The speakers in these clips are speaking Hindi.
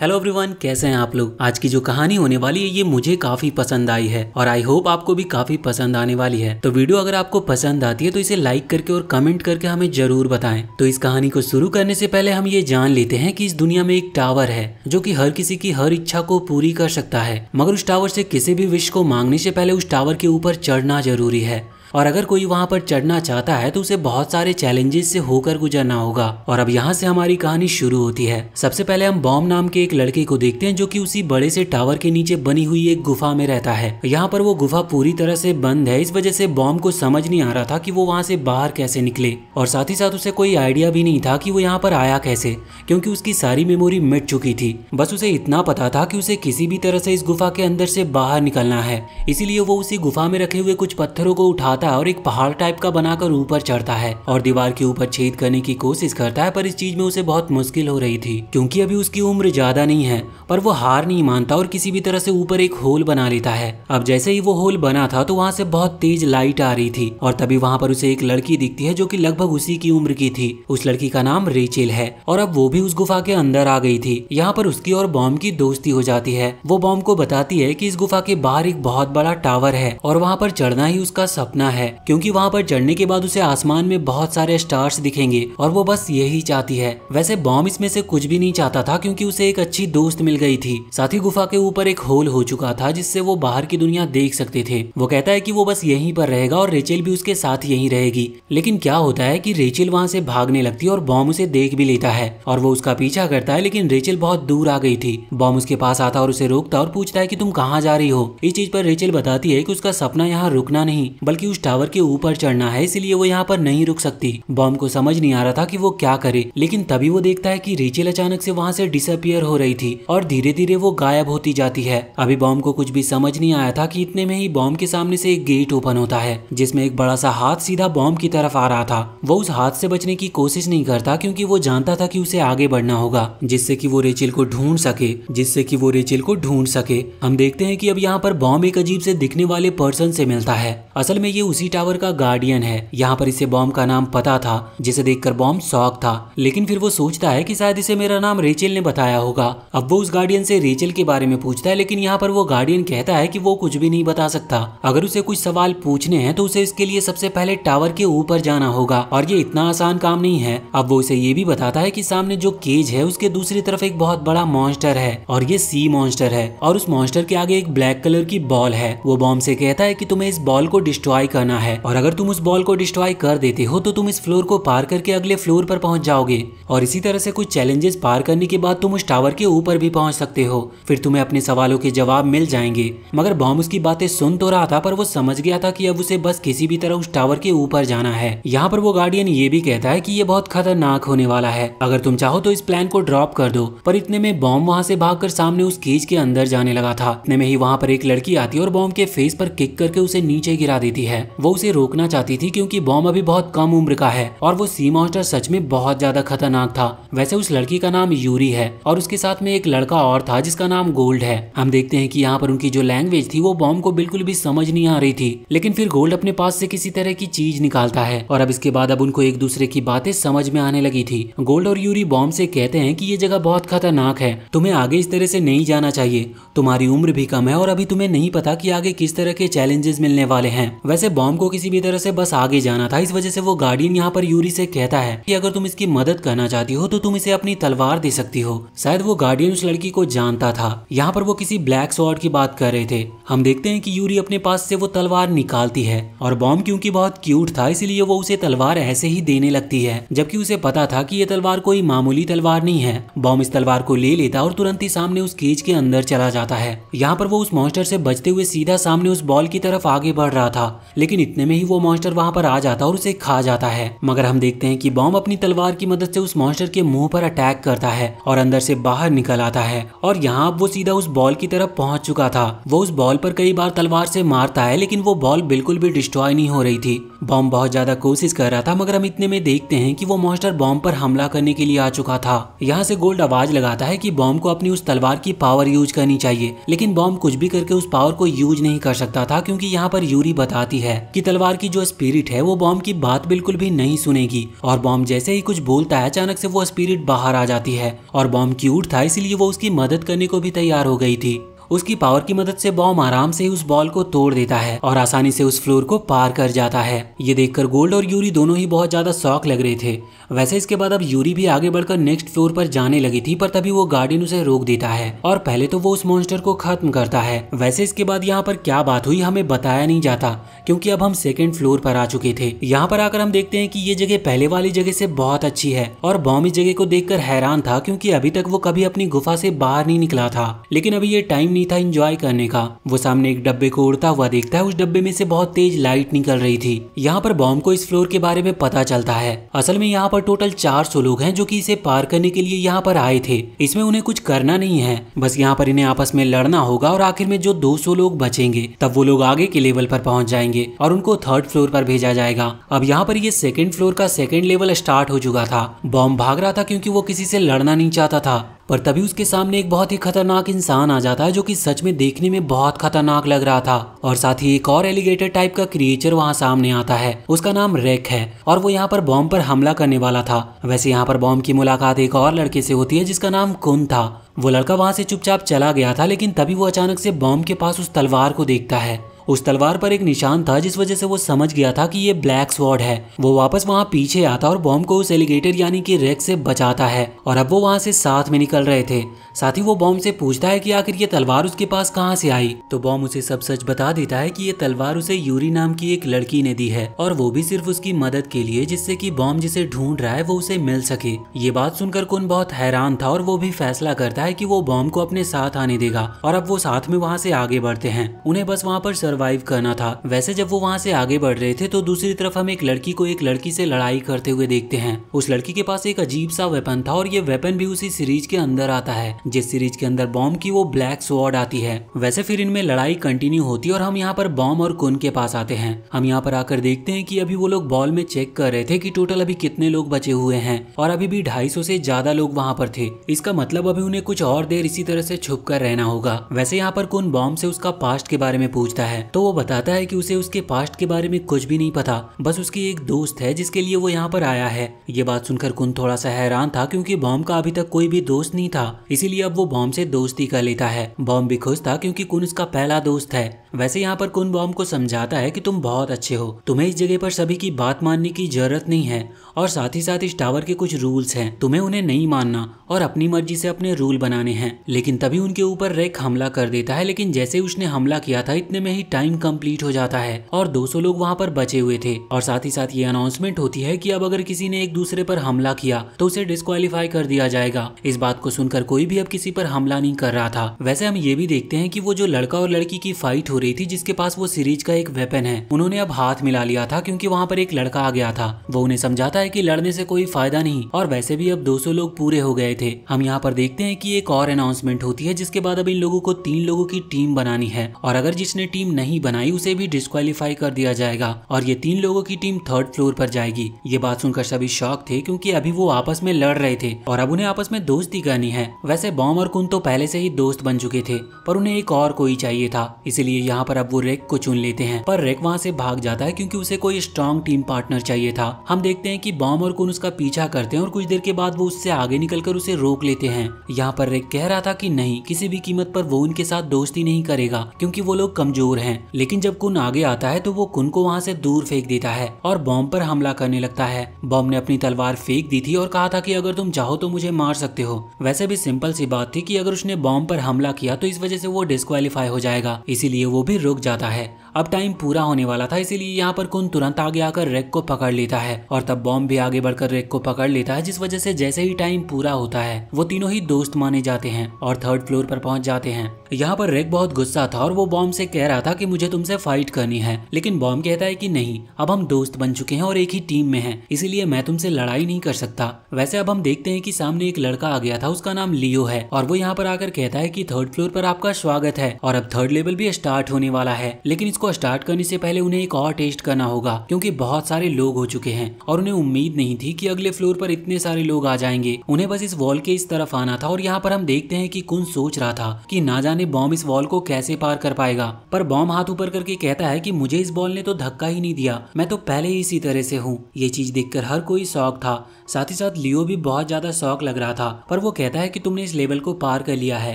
हेलो एवरीवन कैसे हैं आप लोग आज की जो कहानी होने वाली है ये मुझे काफी पसंद आई है और आई होप आपको भी काफी पसंद आने वाली है तो वीडियो अगर आपको पसंद आती है तो इसे लाइक करके और कमेंट करके हमें जरूर बताएं तो इस कहानी को शुरू करने से पहले हम ये जान लेते हैं कि इस दुनिया में एक टावर है जो की हर किसी की हर इच्छा को पूरी कर सकता है मगर उस टावर से किसी भी विश को मांगने से पहले उस टावर के ऊपर चढ़ना जरूरी है और अगर कोई वहाँ पर चढ़ना चाहता है तो उसे बहुत सारे चैलेंजेस से होकर गुजरना होगा और अब यहाँ से हमारी कहानी शुरू होती है सबसे पहले हम बॉम नाम के एक लड़के को देखते हैं जो की उसी बड़े से टावर के नीचे बनी हुई एक गुफा में रहता है यहाँ पर वो गुफा पूरी तरह से बंद है इस वजह से बॉम्ब को समझ नहीं आ रहा था कि वो वहाँ से बाहर कैसे निकले और साथ ही साथ उसे कोई आइडिया भी नहीं था कि वो यहाँ पर आया कैसे क्योंकि उसकी सारी मेमोरी मिट चुकी थी बस उसे इतना पता था कि उसे किसी भी तरह से इस गुफा के अंदर से बाहर निकलना है इसीलिए वो उसी गुफा में रखे हुए कुछ पत्थरों को उठाता आता है और एक पहाड़ टाइप का बनाकर ऊपर चढ़ता है और दीवार के ऊपर छेद करने की कोशिश करता है पर इस चीज में उसे बहुत मुश्किल हो रही थी क्योंकि अभी उसकी उम्र ज्यादा नहीं है पर वो हार नहीं मानता और किसी भी तरह से ऊपर एक होल बना लेता है अब जैसे ही वो होल बना था तो वहाँ से बहुत तेज लाइट आ रही थी और तभी वहाँ पर उसे एक लड़की दिखती है जो की लगभग उसी की उम्र की थी उस लड़की का नाम रेचिल है और अब वो भी उस गुफा के अंदर आ गई थी यहाँ पर उसकी और बॉम्ब की दोस्ती हो जाती है वो बॉम्ब को बताती है की इस गुफा के बाहर एक बहुत बड़ा टावर है और वहाँ पर चढ़ना ही उसका सपना करना है क्योंकि वहाँ पर चढ़ने के बाद उसे आसमान में बहुत सारे स्टार्स दिखेंगे और वो बस यही चाहती है वैसे बॉम्ब इसमें से कुछ भी नहीं चाहता था क्योंकि उसे एक अच्छी दोस्त मिल गई थी साथ ही गुफा के ऊपर एक होल हो चुका था जिससे वो बाहर की दुनिया देख सकते थे वो कहता है की वो बस यही पर रहेगा और रेचेल भी उसके साथ यही रहेगी लेकिन क्या होता है की रेचेल वहाँ से भागने लगती है और बॉम्ब उसे देख भी लेता है और वो उसका पीछा करता है लेकिन रेचेल बहुत दूर आ गई थी बॉम्ब उसके पास आता और उसे रोकता और पूछता है की तुम कहाँ जा रही हो इस चीज पर रेचेल बताती है कि उसका सपना यहाँ रुकना नहीं बल्कि उस टावर के ऊपर चढ़ना है इसलिए वो यहाँ पर नहीं रुक सकती बॉम को समझ नहीं आ रहा था कि वो क्या करे लेकिन तभी वो देखता है कि रेचेल अचानक से वहाँ से डिसअपियर हो रही थी और धीरे धीरे वो गायब होती जाती है अभी बॉम को कुछ भी समझ नहीं आया था की इतने में ही बॉम के सामने से एक गेट ओपन होता है जिसमे एक बड़ा सा हाथ सीधा बॉम्ब की तरफ आ रहा था वो उस हाथ से बचने की कोशिश नहीं करता क्योंकि वो जानता था कि उसे आगे बढ़ना होगा जिससे कि वो रेचिल को ढूंढ सके जिससे कि वो रेचिल को ढूंढ सके हम देखते हैं कि अब यहाँ पर बॉम्ब एक अजीब से दिखने वाले पर्सन से मिलता है असल में ये उसी टावर का गार्डियन है यहाँ पर इसे बॉम्ब का नाम पता था जिसे देखकर बॉम्ब शौक था लेकिन फिर वो सोचता है कि शायद इसे मेरा नाम रेचल ने बताया होगा अब वो उस गार्डियन से रेचल के बारे में पूछता है लेकिन यहाँ पर वो गार्डियन कहता है कि वो कुछ भी नहीं बता सकता अगर उसे कुछ सवाल पूछने हैं तो उसे इसके लिए सबसे पहले टावर के ऊपर जाना होगा और ये इतना आसान काम नहीं है अब वो उसे ये भी बताता है कि सामने जो केज है उसके दूसरी तरफ एक बहुत बड़ा मॉन्स्टर है और ये सी मॉन्स्टर है और उस मॉन्स्टर के आगे एक ब्लैक कलर की बॉल है वो बॉम्ब से कहता है कि तुम्हें इस बॉल को डिस्ट्रॉय करना है और अगर तुम उस बॉल को डिस्ट्रॉय कर देते हो तो तुम इस फ्लोर को पार करके अगले फ्लोर पर पहुंच जाओगे और इसी तरह से कुछ चैलेंजेस पार करने के बाद तुम उस टावर के ऊपर भी पहुंच सकते हो फिर तुम्हें अपने सवालों के जवाब मिल जाएंगे मगर बॉम उसकी बातें सुन तो रहा था पर वो समझ गया था की अब उसे बस किसी भी तरह उस टावर के ऊपर जाना है यहाँ पर वो गार्डियन ये भी कहता है की ये बहुत खतरनाक होने वाला है अगर तुम चाहो तो इस प्लान को ड्रॉप कर दो पर इतने में बॉम्ब वहाँ से भाग सामने उस केज के अंदर जाने लगा था इतने में ही वहाँ पर एक लड़की आती है और बॉम्ब के फेस पर किक करके उसे नीचे गिरा देती है वो उसे रोकना चाहती थी क्योंकि बॉम अभी बहुत कम उम्र का है और वो सी मॉन्स्टर सच में बहुत ज्यादा खतरनाक था वैसे उस लड़की का नाम यूरी है और उसके साथ में एक लड़का और था जिसका नाम गोल्ड है हम देखते हैं कि यहाँ पर उनकी जो लैंग्वेज थी वो बॉम्ब को बिल्कुल भी समझ नहीं आ रही थी लेकिन फिर गोल्ड अपने पास से किसी तरह की चीज निकालता है और अब इसके बाद अब उनको एक दूसरे की बातें समझ में आने लगी थी गोल्ड और यूरी बॉम्ब से कहते हैं की ये जगह बहुत खतरनाक है तुम्हें आगे इस तरह से नहीं जाना चाहिए तुम्हारी उम्र भी कम है और अभी तुम्हें नहीं पता कि आगे किस तरह के चैलेंजेस मिलने वाले हैं वैसे बॉम्ब को किसी भी तरह से बस आगे जाना था इस वजह से वो गार्डियन यहाँ पर यूरी से कहता है कि अगर तुम इसकी मदद करना चाहती हो तो तुम इसे अपनी तलवार दे सकती हो शायद वो गार्डियन उस लड़की को जानता था यहाँ पर वो किसी ब्लैक स्वॉर्ड की बात कर रहे थे हम देखते हैं कि यूरी अपने पास से वो तलवार निकालती है और बॉम्ब क्योंकि बहुत क्यूट था इसलिए वो उसे तलवार ऐसे ही देने लगती है जबकि उसे पता था कि ये तलवार कोई मामूली तलवार नहीं है बॉम्ब इस तलवार को ले लेता और तुरंत ही सामने उस केज के अंदर चला जाता है यहाँ पर वो उस मॉन्स्टर से बचते हुए सीधा सामने उस बॉल की तरफ आगे बढ़ रहा था लेकिन इतने में ही वो मॉन्स्टर वहाँ पर आ जाता और उसे खा जाता है मगर हम देखते हैं कि बॉम्ब अपनी तलवार की मदद से उस मॉन्स्टर के मुंह पर अटैक करता है और अंदर से बाहर निकल आता है और यहाँ वो सीधा उस बॉल की तरफ पहुंच चुका था वो उस बॉल पर कई बार तलवार से मारता है लेकिन वो बॉल बिल्कुल भी डिस्ट्रॉय नहीं हो रही थी बॉम्ब बहुत ज्यादा कोशिश कर रहा था मगर हम इतने में देखते हैं कि वो मॉन्स्टर बॉम्ब पर हमला करने के लिए आ चुका था यहाँ से गोल्ड आवाज लगाता है कि बॉम्ब को अपनी उस तलवार की पावर यूज करनी चाहिए लेकिन बॉम्ब कुछ भी करके उस पावर को यूज नहीं कर सकता था क्योंकि यहाँ पर यूरी बताती है है कि तलवार की जो स्पिरिट है वो बॉम्ब की बात बिल्कुल भी नहीं सुनेगी और बॉम्ब जैसे ही कुछ बोलता है अचानक से वो स्पिरिट बाहर आ जाती है और बॉम्ब क्यूट था इसलिए वो उसकी मदद करने को भी तैयार हो गई थी उसकी पावर की मदद से बॉम आराम से उस बॉल को तोड़ देता है और आसानी से उस फ्लोर को पार कर जाता है ये देखकर गोल्ड और यूरी दोनों ही बहुत ज्यादा शौक लग रहे थे वैसे इसके बाद अब यूरी भी आगे बढ़कर नेक्स्ट फ्लोर पर जाने लगी थी पर तभी वो गार्डियन उसे रोक देता है और पहले तो वो उस मॉन्स्टर को खत्म करता है वैसे इसके बाद यहाँ पर क्या बात हुई हमें बताया नहीं जाता क्योंकि अब हम सेकेंड फ्लोर पर आ चुके थे यहाँ पर आकर हम देखते हैं कि ये जगह पहले वाली जगह से बहुत अच्छी है और बॉम इस जगह को देखकर हैरान था क्योंकि अभी तक वो कभी अपनी गुफा से बाहर नहीं निकला था लेकिन अभी ये टाइम नहीं था इंजॉय करने का वो सामने एक डब्बे को उड़ता हुआ देखता है उस डब्बे में से बहुत तेज लाइट निकल रही थी यहाँ पर बॉम्ब को इस फ्लोर के बारे में पता चलता है असल में यहाँ पर टोटल 400 लोग हैं जो की इसे पार करने के लिए यहाँ पर आए थे इसमें उन्हें कुछ करना नहीं है बस यहाँ पर इन्हें आपस में लड़ना होगा और आखिर में जो 200 लोग बचेंगे तब वो लोग आगे के लेवल पर पहुंच जाएंगे और उनको थर्ड फ्लोर पर भेजा जाएगा अब यहाँ पर ये सेकंड फ्लोर का सेकंड लेवल स्टार्ट हो चुका था बॉम्ब भाग रहा था क्योंकि वो किसी से लड़ना नहीं चाहता था पर तभी उसके सामने एक बहुत ही खतरनाक इंसान आ जाता है जो कि सच में देखने में बहुत खतरनाक लग रहा था और साथ ही एक और एलिगेटर टाइप का क्रिएचर वहाँ सामने आता है उसका नाम रेक है और वो यहाँ पर बॉम्ब पर हमला करने वाला था वैसे यहाँ पर बॉम्ब की मुलाकात एक और लड़के से होती है जिसका नाम कुन था वो लड़का वहाँ से चुपचाप चला गया था लेकिन तभी वो अचानक से बॉम्ब के पास उस तलवार को देखता है उस तलवार पर एक निशान था जिस वजह से वो समझ गया था कि ये ब्लैक स्वॉर्ड है वो वापस वहाँ पीछे आता और बॉम्ब को उस एलिगेटर यानी कि रेक से बचाता है और अब वो वहाँ से साथ में निकल रहे थे साथ ही वो बॉम्ब से पूछता है कि आखिर ये तलवार उसके पास कहाँ से आई तो बॉम्ब उसे सब सच बता देता है कि ये तलवार उसे यूरी नाम की एक लड़की ने दी है और वो भी सिर्फ उसकी मदद के लिए जिससे कि बॉम्ब जिसे ढूंढ रहा है वो उसे मिल सके ये बात सुनकर कुन बहुत हैरान था और वो भी फैसला करता है कि वो बॉम्ब को अपने साथ आने देगा और अब वो साथ में वहाँ से आगे बढ़ते हैं उन्हें बस वहाँ पर सरवाइव करना था वैसे जब वो वहाँ से आगे बढ़ रहे थे तो दूसरी तरफ हम एक लड़की को एक लड़की से लड़ाई करते हुए देखते हैं उस लड़की के पास एक अजीब सा वेपन था और ये वेपन भी उसी सीरीज के अंदर आता है जिस सीरीज के अंदर बॉम्ब की वो ब्लैक स्वॉर्ड आती है वैसे फिर इनमें लड़ाई कंटिन्यू होती है और हम यहाँ पर बॉम्ब और कुन के पास आते हैं हम यहाँ पर आकर देखते हैं कि अभी वो लोग बॉल में चेक कर रहे थे कि टोटल अभी कितने लोग बचे हुए हैं और अभी भी ढाई से ज्यादा लोग वहाँ पर थे इसका मतलब अभी उन्हें कुछ और देर इसी तरह से छुप कर रहना होगा वैसे यहाँ पर कुन बॉम्ब से उसका पास्ट के बारे में पूछता है तो वो बताता है की उसे उसके पास्ट के बारे में कुछ भी नहीं पता बस उसकी एक दोस्त है जिसके लिए वो यहाँ पर आया है ये बात सुनकर कुन थोड़ा सा हैरान था क्योंकि बॉम का अभी तक कोई भी दोस्त नहीं था इसीलिए अब वो बॉम से दोस्ती कर लेता है बॉम भी खुश था क्यूँकी कुन उसका पहला दोस्त है वैसे यहाँ पर कुन बॉम को समझाता है की तुम बहुत अच्छे हो तुम्हें इस जगह पर सभी की बात मानने की जरूरत नहीं है और साथ ही साथ इस टावर के कुछ रूल्स हैं तुम्हें उन्हें नहीं मानना और अपनी मर्जी से अपने रूल बनाने हैं लेकिन तभी उनके ऊपर रेक हमला कर देता है लेकिन जैसे उसने हमला किया था इतने में ही टाइम कंप्लीट हो जाता है और 200 लोग वहाँ पर बचे हुए थे और साथ ही साथ ये अनाउंसमेंट होती है कि अब अगर किसी ने एक दूसरे पर हमला किया तो उसे डिस्कालीफाई कर दिया जाएगा इस बात को सुनकर कोई भी अब किसी पर हमला नहीं कर रहा था वैसे हम ये भी देखते हैं कि वो जो लड़का और लड़की की फाइट हो रही थी जिसके पास वो सीरीज का एक वेपन है उन्होंने अब हाथ मिला लिया था क्योंकि वहाँ पर एक लड़का आ गया था वो उन्हें समझाता है की लड़ने से कोई फायदा नहीं और वैसे भी अब 200 लोग पूरे हो गए थे हम यहाँ पर देखते हैं की एक और अनाउंसमेंट होती है जिसके बाद अब इन लोगों को तीन लोगों की टीम बनानी है और अगर जिसने टीम नहीं बनाई उसे भी डिस्कालीफाई कर दिया जाएगा और ये तीन लोगों की टीम थर्ड फ्लोर पर जाएगी ये बात सुनकर सभी शौक थे क्योंकि अभी वो आपस में लड़ रहे थे और अब उन्हें आपस में दोस्ती करनी है वैसे बॉम और कुन तो पहले से ही दोस्त बन चुके थे पर उन्हें एक और कोई चाहिए था इसीलिए यहाँ पर अब वो रेक को चुन लेते हैं पर रेक वहाँ से भाग जाता है क्यूँकी उसे कोई स्ट्रॉन्ग टीम पार्टनर चाहिए था हम देखते हैं की बॉम और कुन उसका पीछा करते हैं और कुछ देर के बाद वो उससे आगे निकल उसे रोक लेते हैं यहाँ पर रेक कह रहा था की नहीं किसी भी कीमत पर वो उनके साथ दोस्ती नहीं करेगा क्योंकि वो लोग कमजोर हैं हैं लेकिन जब कुन आगे आता है तो वो कुन को वहाँ से दूर फेंक देता है और बॉम्ब पर हमला करने लगता है बॉम्ब ने अपनी तलवार फेंक दी थी और कहा था कि अगर तुम चाहो तो मुझे मार सकते हो वैसे भी सिंपल सी बात थी कि अगर उसने बॉम्ब पर हमला किया तो इस वजह से वो डिस्कालीफाई हो जाएगा इसीलिए वो भी रुक जाता है अब टाइम पूरा होने वाला था इसीलिए यहाँ पर कुन तुरंत आगे आकर रेक को पकड़ लेता है और तब बॉम्ब भी आगे बढ़कर रेक को पकड़ लेता है जिस वजह से जैसे ही टाइम पूरा होता है वो तीनों ही दोस्त माने जाते हैं और थर्ड फ्लोर पर पहुंच जाते हैं यहाँ पर रेक बहुत गुस्सा था और वो बॉम्ब से कह रहा था की मुझे तुमसे फाइट करनी है लेकिन बॉम्ब कहता है की नहीं अब हम दोस्त बन चुके हैं और एक ही टीम में है इसीलिए मैं तुमसे लड़ाई नहीं कर सकता वैसे अब हम देखते हैं की सामने एक लड़का आ गया था उसका नाम लियो है और वो यहाँ पर आकर कहता है की थर्ड फ्लोर पर आपका स्वागत है और अब थर्ड लेवल भी स्टार्ट होने वाला है लेकिन इसको को स्टार्ट करने से पहले उन्हें एक और टेस्ट करना होगा क्योंकि बहुत सारे लोग हो चुके हैं और उन्हें उम्मीद नहीं थी कि अगले फ्लोर पर इतने सारे लोग आ जाएंगे उन्हें बस इस वॉल के इस तरफ आना था और यहाँ पर हम देखते हैं कि कुन सोच रहा था कि ना जाने बॉम्ब इस वॉल को कैसे पार कर पाएगा पर बॉम्ब हाथ ऊपर करके कहता है की मुझे इस बॉल ने तो धक्का ही नहीं दिया मैं तो पहले ही इसी तरह से हूँ ये चीज देखकर हर कोई शौक था साथ ही साथ लियो भी बहुत ज़्यादा शौक लग रहा था पर वो कहता है कि तुमने इस लेवल को पार कर लिया है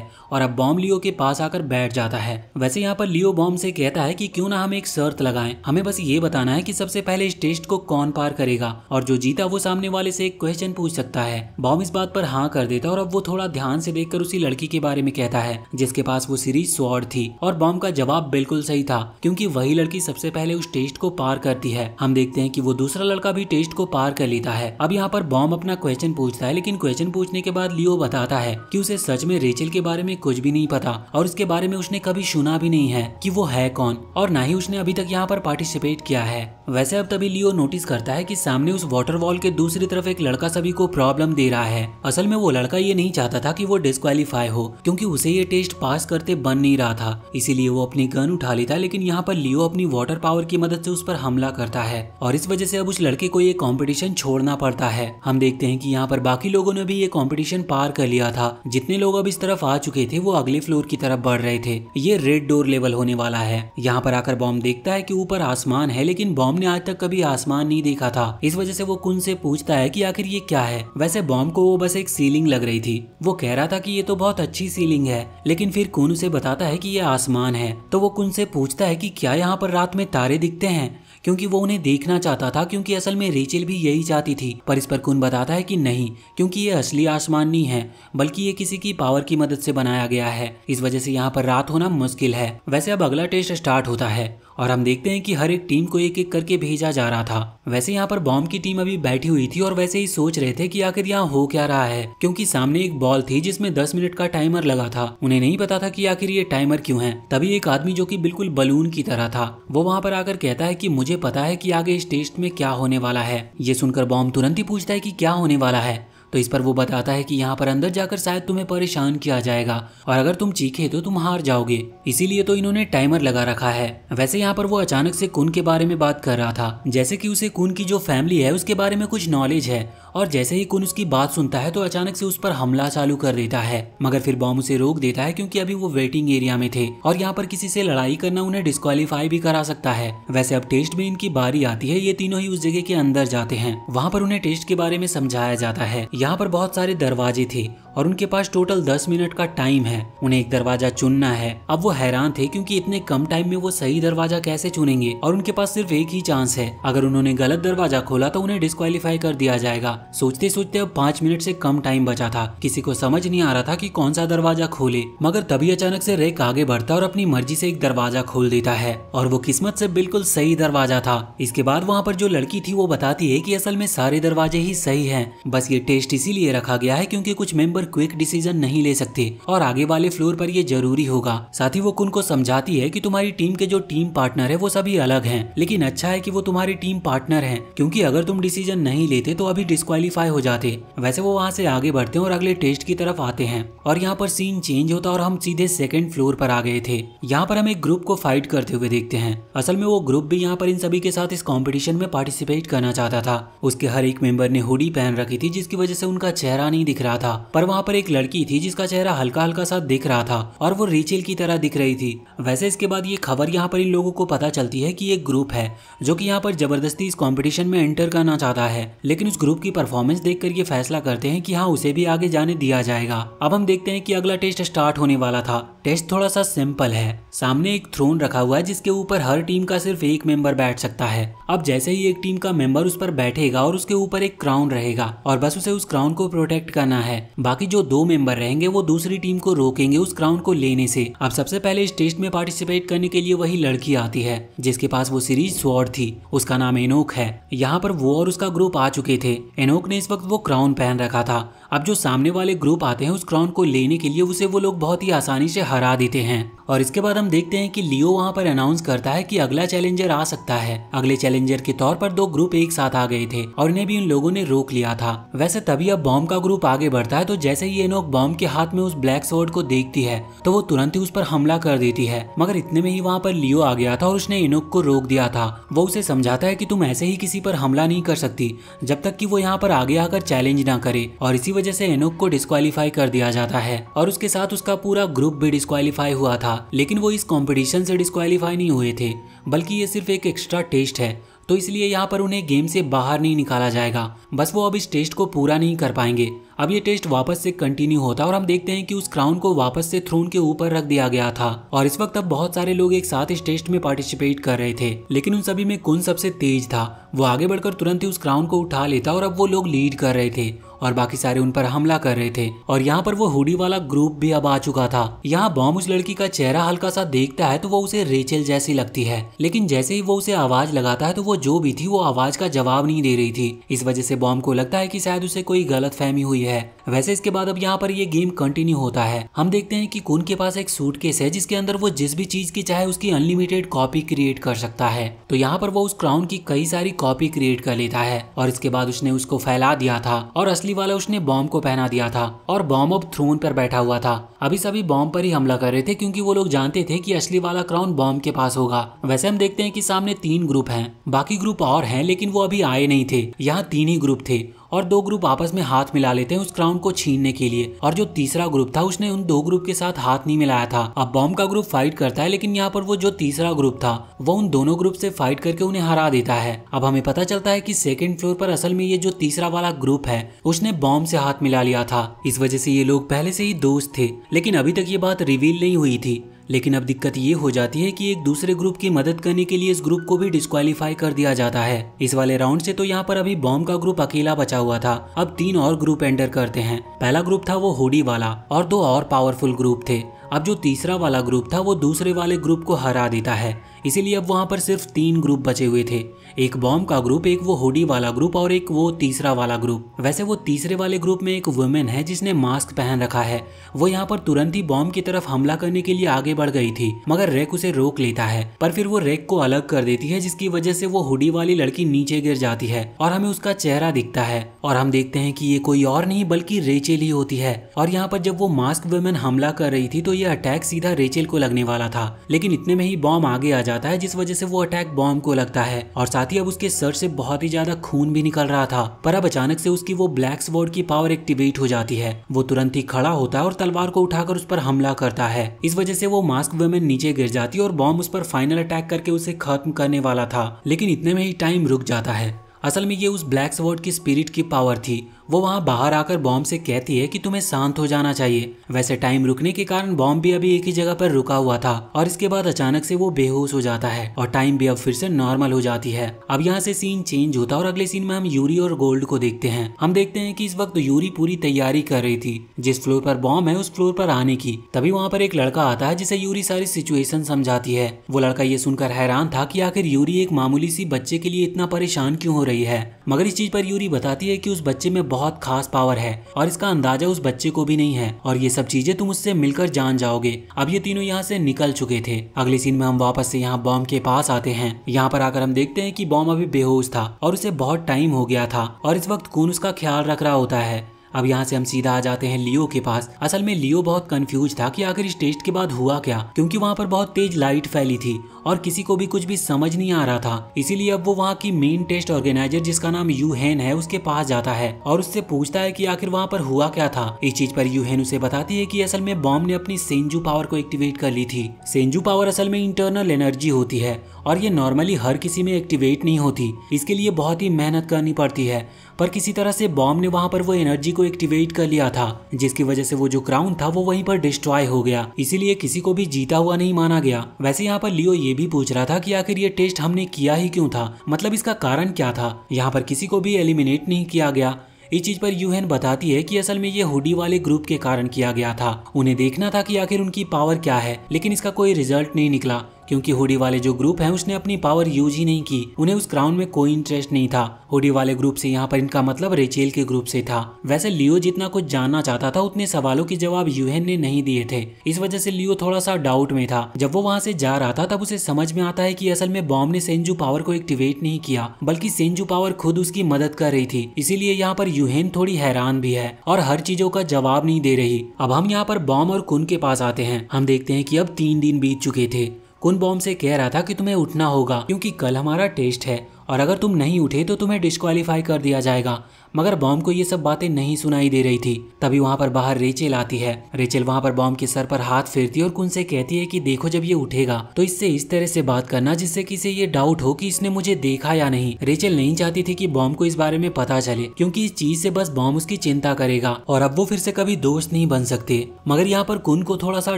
और अब बॉम्ब लियो के पास आकर बैठ जाता है वैसे यहाँ पर लियो बॉम्ब से कहता है कि क्यों ना हम एक शर्त लगाएं हमें बस ये बताना है कि सबसे पहले इस टेस्ट को कौन पार करेगा और जो जीता वो सामने वाले से एक क्वेश्चन पूछ सकता है बॉम्ब इस बात पर हाँ कर देता और अब वो थोड़ा ध्यान से देख उसी लड़की के बारे में कहता है जिसके पास वो सीरीज स्वॉर्ड थी और बॉम्ब का जवाब बिल्कुल सही था क्यूँकी वही लड़की सबसे पहले उस टेस्ट को पार करती है हम देखते हैं की वो दूसरा लड़का भी टेस्ट को पार कर लेता है अब यहाँ पर बॉम्ब अपना क्वेश्चन पूछता है लेकिन क्वेश्चन पूछने के बाद लियो बताता है कि उसे सच में रेचल के बारे में कुछ भी नहीं पता और उसके बारे में उसने कभी सुना भी नहीं है कि वो है कौन और ना ही उसने अभी तक यहाँ पर पार्टिसिपेट किया है वैसे अब तभी लियो नोटिस करता है कि सामने उस वाटर वॉल के दूसरी तरफ एक लड़का सभी को प्रॉब्लम दे रहा है असल में वो लड़का ये नहीं चाहता था कि वो डिस्कालीफाई हो क्योंकि उसे ये टेस्ट पास करते बन नहीं रहा था इसीलिए वो अपनी गन उठा लेता है लेकिन यहाँ पर लियो अपनी वॉटर पावर की मदद से उस पर हमला करता है और इस वजह से अब उस लड़के को ये कॉम्पिटिशन छोड़ना पड़ता है हम देखते हैं की यहाँ पर बाकी लोगों ने भी ये कॉम्पिटिशन पार कर लिया था जितने लोग अब इस तरफ आ चुके थे वो अगले फ्लोर की तरफ बढ़ रहे थे ये रेड डोर लेवल होने वाला है यहाँ पर आकर बॉम्ब देखता है की ऊपर आसमान है लेकिन बॉम्ब ने आज तक कभी आसमान नहीं देखा था इस वजह से वो कुन से पूछता है कि आखिर ये क्या है वैसे बॉम्ब को वो बस एक सीलिंग लग रही थी वो कह रहा था कि ये तो बहुत अच्छी सीलिंग है लेकिन फिर कुन उसे बताता है कि ये आसमान है तो वो कुन से पूछता है कि क्या यहाँ पर रात में तारे दिखते हैं क्योंकि वो उन्हें देखना चाहता था क्योंकि असल में रेचिल भी यही चाहती थी पर इस पर कुन बताता है कि नहीं क्योंकि ये असली आसमान नहीं है बल्कि ये किसी की पावर की मदद से बनाया गया है इस वजह से यहाँ पर रात होना मुश्किल है वैसे अब अगला टेस्ट स्टार्ट होता है और हम देखते हैं कि हर एक टीम को एक एक करके भेजा जा रहा था वैसे यहाँ पर बॉम्ब की टीम अभी बैठी हुई थी और वैसे ही सोच रहे थे कि आखिर यहाँ हो क्या रहा है क्योंकि सामने एक बॉल थी जिसमें दस मिनट का टाइमर लगा था उन्हें नहीं पता था कि आखिर ये टाइमर क्यों है तभी एक आदमी जो की बिल्कुल बलून की तरह था वो वहाँ पर आकर कहता है की मुझे पता है की आगे इस टेस्ट में क्या होने वाला है ये सुनकर बॉम्ब तुरंत ही पूछता है की क्या होने वाला है तो इस पर वो बताता है कि यहाँ पर अंदर जाकर शायद तुम्हें परेशान किया जाएगा और अगर तुम चीखे तो तुम हार जाओगे इसीलिए तो इन्होंने टाइमर लगा रखा है वैसे यहाँ पर वो अचानक से कुन के बारे में बात कर रहा था जैसे की उसे कुन की जो फैमिली है उसके बारे में कुछ नॉलेज है और जैसे ही कुन उसकी बात सुनता है तो अचानक से उस पर हमला चालू कर देता है मगर फिर बॉम्ब उसे रोक देता है क्योंकि अभी वो वेटिंग एरिया में थे और यहाँ पर किसी से लड़ाई करना उन्हें डिस्कालीफाई भी करा सकता है वैसे अब टेस्ट में इनकी बारी आती है ये तीनों ही उस जगह के अंदर जाते हैं वहाँ पर उन्हें टेस्ट के बारे में समझाया जाता है यहाँ पर बहुत सारे दरवाजे थे और उनके पास टोटल दस मिनट का टाइम है उन्हें एक दरवाजा चुनना है अब वो हैरान थे क्योंकि इतने कम टाइम में वो सही दरवाजा कैसे चुनेंगे और उनके पास सिर्फ एक ही चांस है अगर उन्होंने गलत दरवाजा खोला तो उन्हें डिस्कालीफाई कर दिया जाएगा सोचते सोचते अब पाँच मिनट से कम टाइम बचा था किसी को समझ नहीं आ रहा था की कौन सा दरवाजा खोले मगर तभी अचानक से रेक आगे बढ़ता और अपनी मर्जी से एक दरवाजा खोल देता है और वो किस्मत से बिल्कुल सही दरवाजा था इसके बाद वहाँ पर जो लड़की थी वो बताती है की असल में सारे दरवाजे ही सही है बस ये टेस्ट लिस्ट इसीलिए रखा गया है क्योंकि कुछ मेंबर क्विक डिसीजन नहीं ले सकते और आगे वाले फ्लोर पर ये जरूरी होगा साथ ही वो कुन को समझाती है कि तुम्हारी टीम के जो टीम पार्टनर है वो सभी अलग हैं लेकिन अच्छा है कि वो तुम्हारी टीम पार्टनर है क्योंकि अगर तुम डिसीजन नहीं लेते तो अभी डिस्कालीफाई हो जाते वैसे वो वहाँ से आगे बढ़ते हैं और अगले टेस्ट की तरफ आते हैं और यहाँ पर सीन चेंज होता और हम सीधे सेकेंड फ्लोर पर आ गए थे यहाँ पर हम एक ग्रुप को फाइट करते हुए देखते हैं असल में वो ग्रुप भी यहाँ पर इन सभी के साथ इस कॉम्पिटिशन में पार्टिसिपेट करना चाहता था उसके हर एक मेंबर ने हुडी पहन रखी थी जिसकी वजह से उनका चेहरा नहीं दिख रहा था पर वहाँ पर एक लड़की थी जिसका चेहरा हल्का हल्का सा दिख रहा था और वो रेचेल की तरह दिख रही थी वैसे इसके बाद ये खबर यहाँ पर इन लोगों को पता चलती है कि एक ग्रुप है जो कि यहाँ पर जबरदस्ती इस कॉम्पिटिशन में एंटर करना चाहता है लेकिन उस ग्रुप की परफॉर्मेंस देख ये फैसला करते हैं की हाँ उसे भी आगे जाने दिया जाएगा अब हम देखते हैं की अगला टेस्ट स्टार्ट होने वाला था टेस्ट थोड़ा सा सिंपल है सामने एक थ्रोन रखा हुआ है जिसके ऊपर हर टीम का सिर्फ एक मेंबर बैठ सकता है अब जैसे ही एक टीम का मेंबर उस पर बैठेगा और उसके ऊपर एक क्राउन रहेगा और बस उसे उस क्राउन को प्रोटेक्ट करना है बाकी जो दो मेंबर रहेंगे वो दूसरी टीम को रोकेंगे उस क्राउन को लेने से अब सबसे पहले इस टेस्ट में पार्टिसिपेट करने के लिए वही लड़की आती है जिसके पास वो सीरीज स्वॉर्ड थी उसका नाम एनोक है यहाँ पर वो और उसका ग्रुप आ चुके थे एनोक ने इस वक्त वो क्राउन पहन रखा था अब जो सामने वाले ग्रुप आते हैं उस क्राउन को लेने के लिए उसे वो लोग बहुत ही आसानी से हरा देते हैं और इसके बाद हम देखते हैं कि लियो वहाँ पर अनाउंस करता है कि अगला चैलेंजर आ सकता है अगले चैलेंजर के तौर पर दो ग्रुप एक साथ आ गए थे और इन्हें भी उन लोगों ने रोक लिया था वैसे तभी अब बॉम्ब का ग्रुप आगे बढ़ता है तो जैसे ही एनोक बॉम्ब के हाथ में उस ब्लैक सोर्ड को देखती है तो वो तुरंत ही उस पर हमला कर देती है मगर इतने में ही वहाँ पर लियो आ गया था और उसने एनोक को रोक दिया था वो उसे समझाता है की तुम ऐसे ही किसी पर हमला नहीं कर सकती जब तक की वो यहाँ पर आगे आकर चैलेंज ना करे और इसी वजह से एनोक को डिस्कालीफाई कर दिया जाता है और उसके साथ उसका पूरा ग्रुप भी डिस्कालीफाई हुआ था लेकिन वो इस कॉम्पिटिशन से डिस्कालीफाई नहीं हुए थे बल्कि ये सिर्फ एक एक्स्ट्रा टेस्ट है तो इसलिए यहाँ पर उन्हें गेम से बाहर नहीं निकाला जाएगा बस वो अब इस टेस्ट को पूरा नहीं कर पाएंगे अब ये टेस्ट वापस से कंटिन्यू होता और हम देखते हैं कि उस क्राउन को वापस से थ्रोन के ऊपर रख दिया गया था और इस वक्त अब बहुत सारे लोग एक साथ इस टेस्ट में पार्टिसिपेट कर रहे थे लेकिन उन सभी में कौन सबसे तेज था वो आगे बढ़कर तुरंत ही उस क्राउन को उठा लेता और अब वो लोग लीड कर रहे थे और बाकी सारे उन पर हमला कर रहे थे और यहाँ पर वो हुडी वाला ग्रुप भी अब आ चुका था यहाँ बॉम्ब उस लड़की का चेहरा हल्का सा देखता है तो वो उसे रेचल जैसी लगती है लेकिन जैसे ही वो उसे आवाज लगाता है तो वो जो भी थी वो आवाज का जवाब नहीं दे रही थी इस वजह से बॉम्ब को लगता है की शायद उसे कोई गलत हुई है वैसे इसके बाद अब यहाँ पर ये गेम कंटिन्यू होता है हम देखते हैं की कुन के पास एक सूट है जिसके अंदर वो जिस भी चीज की चाहे उसकी अनलिमिटेड कॉपी क्रिएट कर सकता है तो यहाँ पर वो उस क्राउन की कई सारी कॉपी क्रिएट कर लेता है और इसके बाद उसने उसको फैला दिया था और असली असली वाला उसने बॉम्ब को पहना दिया था और बॉम्ब अब थ्रोन पर बैठा हुआ था अभी सभी बॉम्ब पर ही हमला कर रहे थे क्योंकि वो लोग जानते थे कि असली वाला क्राउन बॉम्ब के पास होगा वैसे हम देखते हैं कि सामने तीन ग्रुप हैं बाकी ग्रुप और हैं लेकिन वो अभी आए नहीं थे यहाँ तीन ही ग्रुप थे और दो ग्रुप आपस में हाथ मिला लेते हैं उस क्राउन को छीनने के लिए और जो तीसरा ग्रुप था उसने उन दो ग्रुप के साथ हाथ नहीं मिलाया था अब बॉम्ब का ग्रुप फाइट करता है लेकिन यहाँ पर वो जो तीसरा ग्रुप था वो उन दोनों ग्रुप से फाइट करके उन्हें हरा देता है अब हमें पता चलता है की सेकेंड फ्लोर पर असल में ये जो तीसरा वाला ग्रुप है उसने बॉम्ब से हाथ मिला लिया था इस वजह से ये लोग पहले से ही दोस्त थे लेकिन अभी तक ये बात रिवील नहीं हुई थी लेकिन अब दिक्कत ये हो जाती है कि एक दूसरे ग्रुप की मदद करने के लिए इस ग्रुप को भी डिस्कालीफाई कर दिया जाता है इस वाले राउंड से तो यहाँ पर अभी बॉम्ब का ग्रुप अकेला बचा हुआ था अब तीन और ग्रुप एंटर करते हैं पहला ग्रुप था वो होडी वाला और दो और पावरफुल ग्रुप थे अब जो तीसरा वाला ग्रुप था वो दूसरे वाले ग्रुप को हरा देता है इसीलिए अब वहाँ पर सिर्फ तीन ग्रुप बचे हुए थे एक बॉम्ब का ग्रुप एक वो होडी वाला ग्रुप और एक वो तीसरा वाला ग्रुप वैसे वो तीसरे वाले ग्रुप में एक वुमेन है जिसने मास्क पहन रखा है वो यहाँ पर तुरंत ही बॉम्ब की तरफ हमला करने के लिए आगे बढ़ गई थी मगर रेक उसे रोक लेता है पर फिर वो रेक को अलग कर देती है जिसकी वजह से वो हुडी वाली लड़की नीचे गिर जाती है और हमें उसका चेहरा दिखता है और हम देखते हैं कि ये कोई और नहीं बल्कि रेचेल ही होती है और यहाँ पर जब वो मास्क वुमेन हमला कर रही थी तो ये अटैक सीधा रेचेल को लगने वाला था लेकिन इतने में ही बॉम्ब आगे आ जाता है जिस वजह से वो अटैक बॉम्ब को लगता है और साथ ही अब उसके सर से बहुत ही ज्यादा खून भी निकल रहा था पर अब अचानक से उसकी वो ब्लैक स्वॉर्ड की पावर एक्टिवेट हो जाती है वो तुरंत ही खड़ा होता है और तलवार को उठाकर उस पर हमला करता है इस वजह से वो मास्क वेमेन नीचे गिर जाती है और बॉम्ब उस पर फाइनल अटैक करके उसे खत्म करने वाला था लेकिन इतने में ही टाइम रुक जाता है असल में ये उस ब्लैक स्वॉर्ड की स्पिरिट की पावर थी वो वहाँ बाहर आकर बॉम्ब से कहती है कि तुम्हें शांत हो जाना चाहिए वैसे टाइम रुकने के कारण बॉम्ब भी अभी एक ही जगह पर रुका हुआ था और इसके बाद अचानक से वो बेहोश हो जाता है और टाइम भी अब फिर से नॉर्मल हो जाती है अब यहाँ से सीन चेंज होता है और अगले सीन में हम यूरी और गोल्ड को देखते हैं हम देखते हैं की इस वक्त यूरी पूरी तैयारी कर रही थी जिस फ्लोर पर बॉम्ब है उस फ्लोर पर आने की तभी वहाँ पर एक लड़का आता है जिसे यूरी सारी सिचुएशन समझाती है वो लड़का ये सुनकर हैरान था की आखिर यूरी एक मामूली सी बच्चे के लिए इतना परेशान क्यों हो रही है मगर इस चीज पर यूरी बताती है की उस बच्चे में बहुत खास पावर है और इसका अंदाजा उस बच्चे को भी नहीं है और ये सब चीजें तुम उससे मिलकर जान जाओगे अब ये तीनों यहाँ से निकल चुके थे अगले सीन में हम वापस से यहाँ बॉम्ब के पास आते हैं यहाँ पर आकर हम देखते हैं कि बॉम्ब अभी बेहोश था और उसे बहुत टाइम हो गया था और इस वक्त कून उसका ख्याल रख रहा होता है अब यहाँ से हम सीधा आ जाते हैं लियो के पास असल में लियो बहुत कंफ्यूज था कि आखिर इस टेस्ट के बाद हुआ क्या क्योंकि वहाँ पर बहुत तेज लाइट फैली थी और किसी को भी कुछ भी समझ नहीं आ रहा था इसीलिए अब वो वहाँ की मेन टेस्ट ऑर्गेनाइजर जिसका नाम यू हेन है उसके पास जाता है और उससे पूछता है की आखिर वहाँ पर हुआ क्या था इस चीज पर यू हेन उसे बताती है की असल में बॉम्ब ने अपनी सेंजू पावर को एक्टिवेट कर ली थी सेंजू पावर असल में इंटरनल एनर्जी होती है और ये नॉर्मली हर किसी में एक्टिवेट नहीं होती इसके लिए बहुत ही मेहनत करनी पड़ती है पर किसी तरह से बॉम्ब ने वहां पर वो एनर्जी को एक्टिवेट कर लिया था जिसकी वजह से वो जो क्राउन था वो वहीं पर डिस्ट्रॉय हो गया इसीलिए किसी को भी जीता हुआ नहीं माना गया वैसे यहाँ पर लियो ये भी पूछ रहा था कि आखिर ये टेस्ट हमने किया ही क्यों था मतलब इसका कारण क्या था यहाँ पर किसी को भी एलिमिनेट नहीं किया गया इस चीज पर यूहेन बताती है कि असल में ये हुडी वाले ग्रुप के कारण किया गया था उन्हें देखना था कि आखिर उनकी पावर क्या है लेकिन इसका कोई रिजल्ट नहीं निकला क्योंकि होडी वाले जो ग्रुप है उसने अपनी पावर यूज ही नहीं की उन्हें उस क्राउन में कोई इंटरेस्ट नहीं था होडी वाले ग्रुप से यहाँ पर इनका मतलब रेचेल के ग्रुप से था वैसे लियो जितना कुछ जानना चाहता था उतने सवालों के जवाब यूहेन ने नहीं दिए थे इस वजह से लियो थोड़ा सा डाउट में था जब वो वहाँ से जा रहा था तब उसे समझ में आता है की असल में बॉम्ब ने सेंजू पावर को एक्टिवेट नहीं किया बल्कि सेंजू पावर खुद उसकी मदद कर रही थी इसीलिए यहाँ पर यूहेन थोड़ी हैरान भी है और हर चीजों का जवाब नहीं दे रही अब हम यहाँ पर बॉम्ब और कुन के पास आते हैं हम देखते हैं कि अब तीन दिन बीत चुके थे कुनबॉम से कह रहा था कि तुम्हें उठना होगा क्योंकि कल हमारा टेस्ट है और अगर तुम नहीं उठे तो तुम्हें डिस्कालीफाई कर दिया जाएगा मगर बॉम को ये सब बातें नहीं सुनाई दे रही थी तभी वहाँ पर बाहर रेचेल आती है रेचेल वहाँ पर बॉम के सर पर हाथ फेरती है और कुन से कहती है कि देखो जब ये उठेगा तो इससे इस तरह से बात करना जिससे कि इसे ये डाउट हो कि इसने मुझे देखा या नहीं रेचेल नहीं चाहती थी कि बॉम को इस बारे में पता चले क्यूँकी इस चीज से बस बॉम उसकी चिंता करेगा और अब वो फिर से कभी दोस्त नहीं बन सकते मगर यहाँ पर कुन को थोड़ा सा